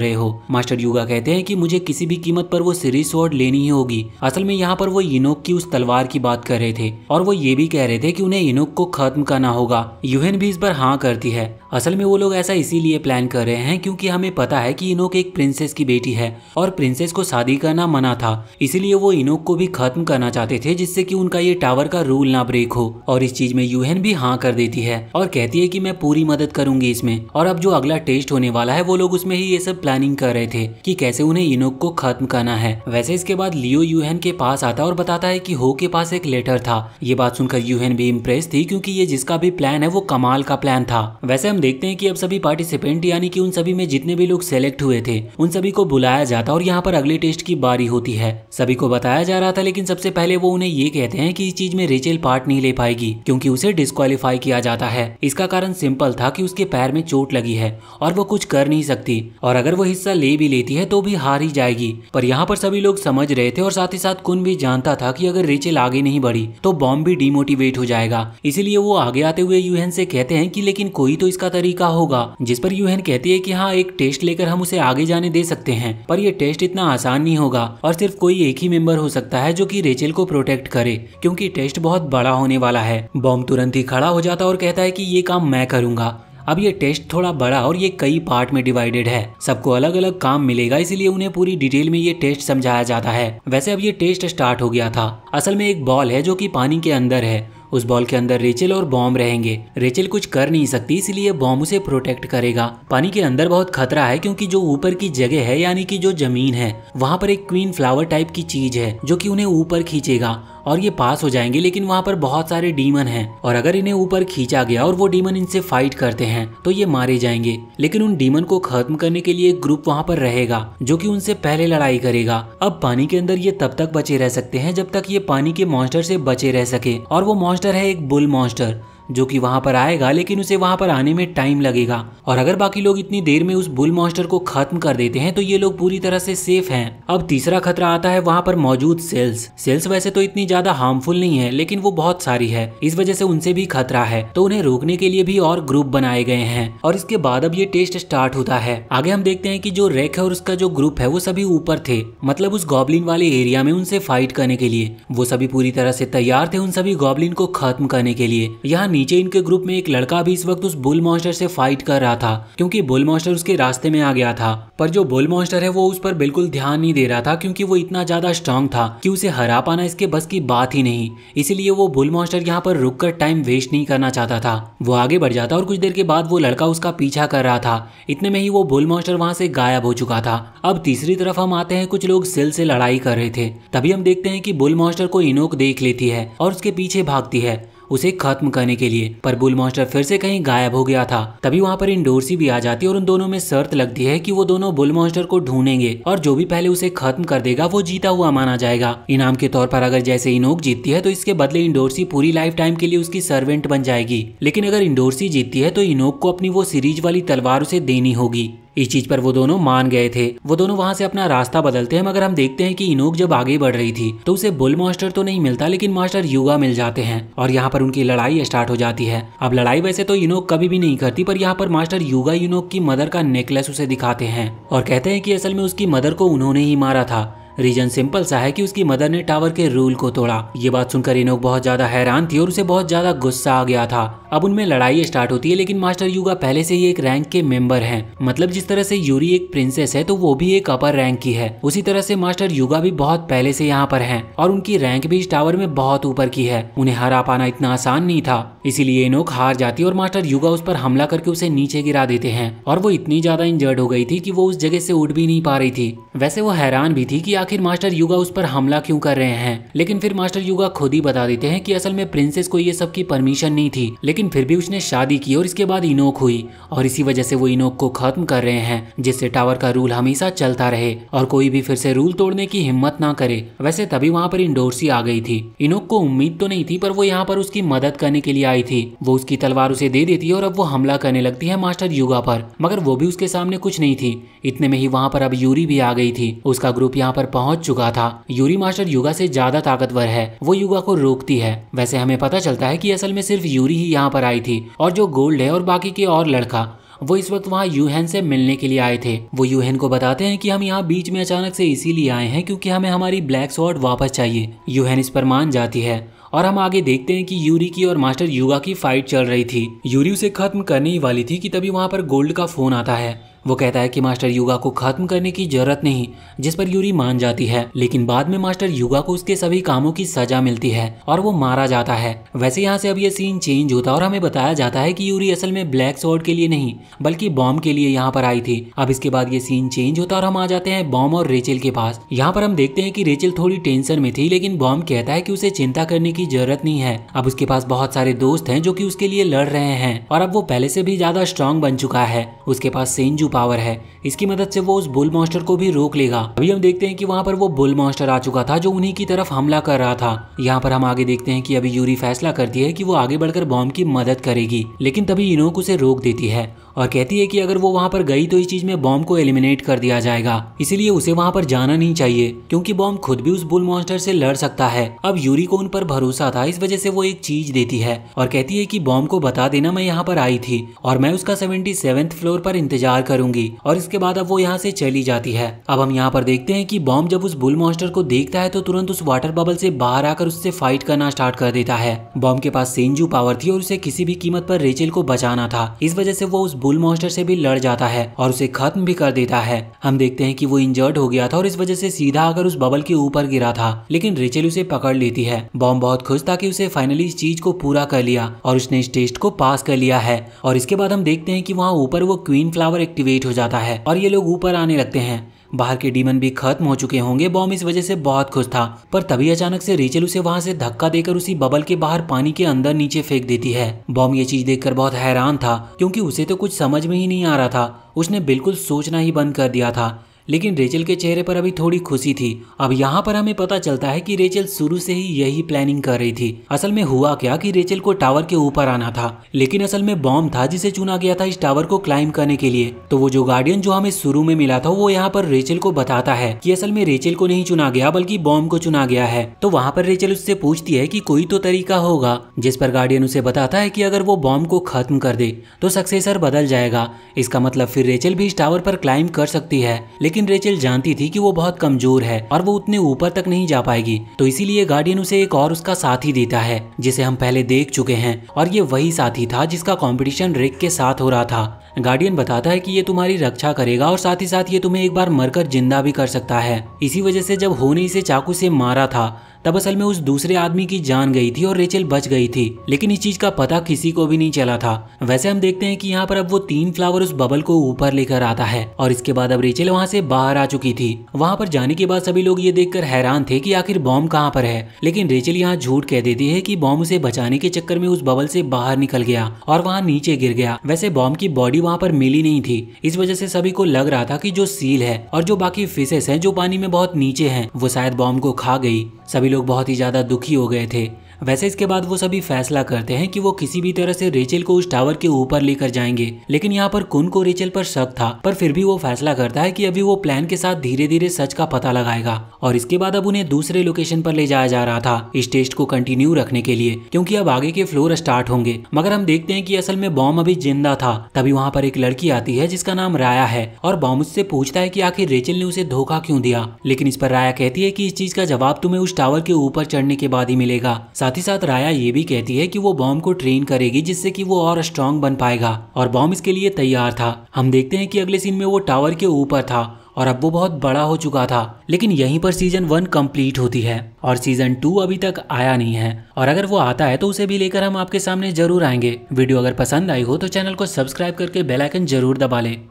रहे हो मास्टर युगा कहते हैं की मुझे किसी भी कीमत पर वो सीरीज वॉर्ड लेनी ही होगी असल में यहाँ पर वो इनोक की उस तलवार की बात कर रहे थे और वो ये भी कह रहे थे की उन्हें इनोक को खत्म करना होगा यूहेन भी इस पर हाँ करती है असल में वो लोग ऐसा इसीलिए प्लान कर रहे हैं क्योंकि हमें पता है कि इनोक एक प्रिंसेस की बेटी है और प्रिंसेस को शादी करना मना था इसीलिए वो इनोक को भी खत्म करना चाहते थे जिससे कि उनका ये टावर का रूल ना ब्रेक हो और इस चीज में यूहेन भी हाँ कर देती है और कहती है कि मैं पूरी मदद करूंगी इसमें और अब जो अगला टेस्ट होने वाला है वो लोग उसमें ही ये सब प्लानिंग कर रहे थे की कैसे उन्हें इनोक को खत्म करना है वैसे इसके बाद लियो यूहेन के पास आता और बताता है की हो के पास एक लेटर था ये बात सुनकर यूहेन भी इम्प्रेस थी क्यूँकी ये जिसका भी प्लान है वो कमाल का प्लान था वैसे देखते हैं कि अब सभी पार्टिसिपेंट यानी कि उन सभी में जितने भी लोग सेलेक्ट हुए थे उन सभी को बुलाया जाता और यहाँ पर अगले टेस्ट की बारी होती है सभी को बताया जा रहा था लेकिन सबसे पहले वो उन्हें ये कहते हैं कि इस चीज में रेचेल पार्ट नहीं ले पाएगी क्योंकि उसे डिस्कालीफाई किया जाता है इसका कारण सिंपल था की उसके पैर में चोट लगी है और वो कुछ कर नहीं सकती और अगर वो हिस्सा ले भी लेती है तो भी हार ही जाएगी पर यहाँ पर सभी लोग समझ रहे थे और साथ ही साथ कुन भी जानता था कि अगर रेचेल आगे नहीं बढ़ी तो बॉम्ब भी डिमोटिवेट हो जाएगा इसीलिए वो आगे आते हुए यूएन से कहते हैं कि लेकिन कोई तो इसका तरीका होगा जिस पर यूहेन कहती है कि हाँ एक टेस्ट लेकर हम उसे आगे जाने दे सकते हैं पर यह टेस्ट इतना आसान नहीं होगा और सिर्फ कोई एक ही मेंबर हो सकता है जो कि रेचल को प्रोटेक्ट करे क्योंकि टेस्ट बहुत बड़ा होने वाला है बॉम्ब तुरंत ही खड़ा हो जाता और कहता है कि ये काम मैं करूंगा अब ये टेस्ट थोड़ा बड़ा और ये कई पार्ट में डिवाइडेड है सबको अलग अलग काम मिलेगा इसलिए उन्हें पूरी डिटेल में ये टेस्ट समझाया जाता है वैसे अब ये टेस्ट स्टार्ट हो गया था असल में एक बॉल है जो कि पानी के अंदर है उस बॉल के अंदर रेचल और बॉम्ब रहेंगे रेचल कुछ कर नहीं सकती इसलिए बॉम्ब उसे प्रोटेक्ट करेगा पानी के अंदर बहुत खतरा है क्योंकि जो ऊपर की जगह है यानी कि जो जमीन है वहाँ पर एक क्वीन फ्लावर टाइप की चीज है जो कि उन्हें ऊपर खींचेगा और ये पास हो जाएंगे लेकिन वहाँ पर बहुत सारे डीमन हैं और अगर इन्हें ऊपर खींचा गया और वो डीमन इनसे फाइट करते हैं तो ये मारे जाएंगे लेकिन उन डीमन को खत्म करने के लिए एक ग्रुप वहाँ पर रहेगा जो कि उनसे पहले लड़ाई करेगा अब पानी के अंदर ये तब तक बचे रह सकते हैं जब तक ये पानी के मॉन्स्टर से बचे रह सके और वो मॉन्स्टर है एक बुल मॉन्स्टर जो कि वहां पर आएगा लेकिन उसे वहां पर आने में टाइम लगेगा और अगर बाकी लोग इतनी देर में उस बुल मॉन्स्टर को खत्म कर देते हैं तो ये लोग पूरी तरह से सेफ हैं अब तीसरा खतरा आता है वहां पर मौजूद सेल्स सेल्स वैसे तो इतनी ज्यादा हार्मफुल नहीं है लेकिन वो बहुत सारी है इस वजह से उनसे भी खतरा है तो उन्हें रोकने के लिए भी और ग्रुप बनाए गए हैं और इसके बाद अब ये टेस्ट स्टार्ट होता है आगे हम देखते हैं की जो रेक है और उसका जो ग्रुप है वो सभी ऊपर थे मतलब उस गॉबलिन वाले एरिया में उनसे फाइट करने के लिए वो सभी पूरी तरह से तैयार थे उन सभी गॉबलिन को खत्म करने के लिए यहाँ नीचे इनके ग्रुप में एक लड़का भी इस वक्त उस बुल मॉन्स्टर से फाइट कर रहा था क्योंकि बुल मॉन्स्टर उसके रास्ते में आ गया था पर जो बुल मॉन्स्टर है वो उस पर बिल्कुल ध्यान नहीं दे रहा था क्योंकि वो इतना ज्यादा स्ट्रांग था कि उसे हरा पाना इसके बस की बात ही नहीं इसीलिए वो बुल मॉन्स्टर यहाँ पर रुक टाइम वेस्ट नहीं करना चाहता था वो आगे बढ़ जाता और कुछ देर के बाद वो लड़का उसका पीछा कर रहा था इतने में ही वो बुल मॉन्स्टर वहां से गायब हो चुका था अब तीसरी तरफ हम आते हैं कुछ लोग सेल से लड़ाई कर रहे थे तभी हम देखते हैं कि बुल मॉन्स्टर को इनोक देख लेती है और उसके पीछे भागती है उसे खत्म करने के लिए पर बुल मॉन्स्टर फिर से कहीं गायब हो गया था तभी वहाँ पर इंडोरसी भी आ जाती है और उन दोनों में शर्त लगती है की वो दोनों बुल मॉन्स्टर को ढूंढेंगे और जो भी पहले उसे खत्म कर देगा वो जीता हुआ माना जाएगा इनाम के तौर पर अगर जैसे इनोक जीतती है तो इसके बदले इंडोरसी पूरी लाइफ टाइम के लिए उसकी सर्वेंट बन जाएगी लेकिन अगर इंडोरसी जीतती है तो इनोक को अपनी वो सीरीज वाली तलवार उसे देनी होगी इस चीज पर वो दोनों मान गए थे वो दोनों वहाँ से अपना रास्ता बदलते हैं मगर हम देखते हैं कि इनोक जब आगे बढ़ रही थी तो उसे बुल मास्टर तो नहीं मिलता लेकिन मास्टर युगा मिल जाते हैं और यहाँ पर उनकी लड़ाई स्टार्ट हो जाती है अब लड़ाई वैसे तो इनोक कभी भी नहीं करती पर यहाँ पर मास्टर युगा इनोक की मदर का नेकलेस उसे दिखाते हैं और कहते हैं कि असल में उसकी मदर को उन्होंने ही मारा था रीजन सिंपल सा है कि उसकी मदर ने टावर के रूल को तोड़ा ये बात सुनकर इनोक बहुत ज्यादा हैरान थी और उसे बहुत ज्यादा गुस्सा आ गया था अब उनमें लड़ाई स्टार्ट होती है लेकिन मास्टर युगा पहले से ही एक रैंक के मेंबर हैं मतलब जिस तरह से यूरी एक प्रिंसेस है तो वो भी एक अपर रैंक की है उसी तरह से मास्टर युगा भी बहुत पहले से यहाँ पर है और उनकी रैंक भी इस टावर में बहुत ऊपर की है उन्हें हरा पाना इतना आसान नहीं था इसीलिए इनोक हार जाती और मास्टर युगा उस पर हमला करके उसे नीचे गिरा देते हैं और वो इतनी ज्यादा इंजर्ड हो गई थी की वो उस जगह से उठ भी नहीं पा रही थी वैसे वो हैरान भी थी की आखिर मास्टर युगा उस पर हमला क्यों कर रहे हैं लेकिन फिर मास्टर युगा खुद ही बता देते हैं कि असल में प्रिंसेस को ये सब की परमिशन नहीं थी लेकिन फिर भी उसने शादी की और इसके बाद इनोक हुई और इसी वजह से वो इनोक को खत्म कर रहे हैं जिससे टावर का रूल हमेशा चलता रहे और कोई भी फिर से रूल तोड़ने की हिम्मत ना करे वैसे तभी वहाँ पर इंडोरसी आ गई थी इनोक को उम्मीद तो नहीं थी पर वो यहाँ पर उसकी मदद करने के लिए आई थी वो उसकी तलवार उसे दे देती है और अब वो हमला करने लगती है मास्टर युगा पर मगर वो भी उसके सामने कुछ नहीं थी इतने में ही वहाँ पर अब यूरी भी आ गई थी उसका ग्रुप यहाँ पर पहुंच चुका था यूरी मास्टर युगा से ज्यादा ताकतवर है वो युगा को रोकती है वैसे हमें पता चलता है कि असल में सिर्फ यूरी ही यहाँ पर आई थी और जो गोल्ड है और बाकी के और लड़का वो इस वक्त वहाँ यूहेन से मिलने के लिए आए थे वो यूहेन को बताते हैं कि हम यहाँ बीच में अचानक से इसीलिए आए हैं क्योंकि हमें हमारी ब्लैक स्वॉर्ड वापस चाहिए यूहेन इस पर मान जाती है और हम आगे देखते हैं कि यूरी की और मास्टर युगा की फाइट चल रही थी यूरी उसे खत्म करने ही वाली थी कि तभी वहाँ पर गोल्ड का फोन आता है वो कहता है कि मास्टर युगा को खत्म करने की जरूरत नहीं जिस पर यूरी मान जाती है लेकिन बाद में मास्टर युगा को उसके सभी कामों की सजा मिलती है और वो मारा जाता है वैसे यहाँ से अब ये सीन चेंज होता है और हमें बताया जाता है कि यूरी असल में ब्लैक सोर्ड के लिए नहीं बल्कि बॉम्ब के लिए यहाँ पर आई थी अब इसके बाद ये सीन चेंज होता और हम आ जाते हैं बॉम्ब और रेचिल के पास यहाँ पर हम देखते हैं की रेचल थोड़ी टेंशन में थी लेकिन बॉम्ब कहता है की उसे चिंता करने की जरूरत नहीं है अब उसके पास बहुत सारे दोस्त है जो की उसके लिए लड़ रहे हैं और अब वो पहले से भी ज्यादा स्ट्रांग बन चुका है उसके पास सेंजू पावर है इसकी मदद से वो उस बुल मॉन्स्टर को भी रोक लेगा अभी हम देखते हैं कि वहाँ पर वो बुल मॉन्स्टर आ चुका था जो उन्हीं की तरफ हमला कर रहा था यहाँ पर हम आगे देखते हैं कि अभी यूरी फैसला करती है कि वो आगे बढ़कर बॉम्ब की मदद करेगी लेकिन तभी इनोक उसे रोक देती है और कहती है कि अगर वो वहाँ पर गई तो इस चीज़ में बॉम्ब को एलिमिनेट कर दिया जाएगा इसीलिए उसे वहाँ पर जाना नहीं चाहिए क्योंकि बॉम्ब खुद भी उस बुल मॉन्स्टर से लड़ सकता है अब यूरी को उन पर भरोसा था इस वजह से वो एक चीज देती है और कहती है कि बॉम्ब को बता देना मैं यहाँ पर आई थी और मैं उसका सेवेंटी फ्लोर पर इंतजार करूंगी और इसके बाद अब वो यहाँ से चली जाती है अब हम यहाँ पर देखते हैं कि बॉम्ब जब उस बुल मॉन्स्टर को देखता है तो तुरंत उस वाटर बबल से बाहर आकर उससे फाइट करना स्टार्ट कर देता है बॉम्ब के पास सेंजू पावर थी और उसे किसी भी कीमत पर रेचेल को बचाना था इस वजह से वो उस बुल मॉन्स्टर से भी लड़ जाता है और उसे खत्म भी कर देता है हम देखते हैं कि वो इंजर्ड हो गया था और इस वजह से सीधा आकर उस बबल के ऊपर गिरा था लेकिन रेचल उसे पकड़ लेती है बॉम बहुत खुश था कि उसे फाइनली इस चीज को पूरा कर लिया और उसने इस टेस्ट को पास कर लिया है और इसके बाद हम देखते हैं कि वहाँ ऊपर वो क्वीन फ्लावर एक्टिवेट हो जाता है और ये लोग ऊपर आने लगते हैं बाहर के डीमन भी खत्म हो चुके होंगे बॉम इस वजह से बहुत खुश था पर तभी अचानक से रेचल उसे वहाँ से धक्का देकर उसी बबल के बाहर पानी के अंदर नीचे फेंक देती है बॉम ये चीज देखकर बहुत हैरान था क्योंकि उसे तो कुछ समझ में ही नहीं आ रहा था उसने बिल्कुल सोचना ही बंद कर दिया था लेकिन रेचल के चेहरे पर अभी थोड़ी खुशी थी अब यहाँ पर हमें पता चलता है कि रेचल शुरू से ही यही प्लानिंग कर रही थी असल में हुआ क्या कि रेचल को टावर के ऊपर आना था लेकिन असल में बॉम्ब था जिसे चुना गया था इस टावर को क्लाइम करने के लिए तो वो जो गार्डियन जो हमें शुरू में मिला था वो यहाँ पर रेचल को बताता है की असल में रेचल को नहीं चुना गया बल्कि बॉम्ब को चुना गया है तो वहाँ पर रेचल उससे पूछती है की कोई तो तरीका होगा जिस पर गार्डियन उसे बताता है की अगर वो बॉम्ब को खत्म कर दे तो सक्सेसर बदल जाएगा इसका मतलब फिर रेचल भी इस टावर पर क्लाइम कर सकती है लेकिन रेचल जानती थी कि वो बहुत कमजोर है और वो उतने ऊपर तक नहीं जा पाएगी तो इसीलिए गार्डियन उसे एक और उसका साथी देता है जिसे हम पहले देख चुके हैं और ये वही साथी था जिसका कॉम्पिटिशन रेक के साथ हो रहा था गार्डियन बताता है कि ये तुम्हारी रक्षा करेगा और साथ ही साथ ये तुम्हें एक बार मरकर जिंदा भी कर सकता है इसी वजह से जब होने इसे चाकू से मारा था तब असल में उस दूसरे आदमी की जान गई थी और रेचल बच गई थी लेकिन इस चीज का पता किसी को भी नहीं चला था वैसे हम देखते हैं कि यहाँ पर अब वो तीन फ्लावर उस बबल को ऊपर लेकर आता है और इसके बाद अब रेचल वहाँ से बाहर आ चुकी थी वहाँ पर जाने के बाद सभी लोग ये देख हैरान थे की आखिर बॉम्ब कहाँ पर है लेकिन रेचल यहाँ झूठ कह देती है की बॉम्ब उसे बचाने के चक्कर में उस बबल से बाहर निकल गया और वहाँ नीचे गिर गया वैसे बॉम्ब की बॉडी वहाँ पर मिली नहीं थी इस वजह से सभी को लग रहा था की जो सील है और जो बाकी फिशेस है जो पानी में बहुत नीचे है वो शायद बॉम्ब को खा गई सभी लोग बहुत ही ज़्यादा दुखी हो गए थे वैसे इसके बाद वो सभी फैसला करते हैं कि वो किसी भी तरह से रेचल को उस टावर के ऊपर लेकर जाएंगे लेकिन यहाँ पर कुन को रेचल पर शक था पर फिर भी वो फैसला करता है कि अभी वो प्लान के साथ धीरे धीरे सच का पता लगाएगा और इसके बाद अब उन्हें दूसरे लोकेशन पर ले जाया जा रहा था इस टेस्ट को कंटिन्यू रखने के लिए क्यूँकी अब आगे के फ्लोर स्टार्ट होंगे मगर हम देखते हैं की असल में बॉम्ब अभी जिंदा था तभी वहाँ पर एक लड़की आती है जिसका नाम राया है और बॉम्ब उससे पूछता है की आखिर रेचल ने उसे धोखा क्यों दिया लेकिन इस पर राया कहती है की इस चीज का जवाब तुम्हें उस टावर के ऊपर चढ़ने के बाद ही मिलेगा साथ साथ ही साथ राया ये भी कहती है कि वो बॉम्ब को ट्रेन करेगी जिससे कि वो और स्ट्रांग बन पाएगा और बॉम्ब इसके लिए तैयार था हम देखते हैं कि अगले सीन में वो टावर के ऊपर था और अब वो बहुत बड़ा हो चुका था लेकिन यहीं पर सीजन वन कंप्लीट होती है और सीजन टू अभी तक आया नहीं है और अगर वो आता है तो उसे भी लेकर हम आपके सामने जरूर आएंगे वीडियो अगर पसंद आई हो तो चैनल को सब्सक्राइब करके बेलाइकन जरूर दबा ले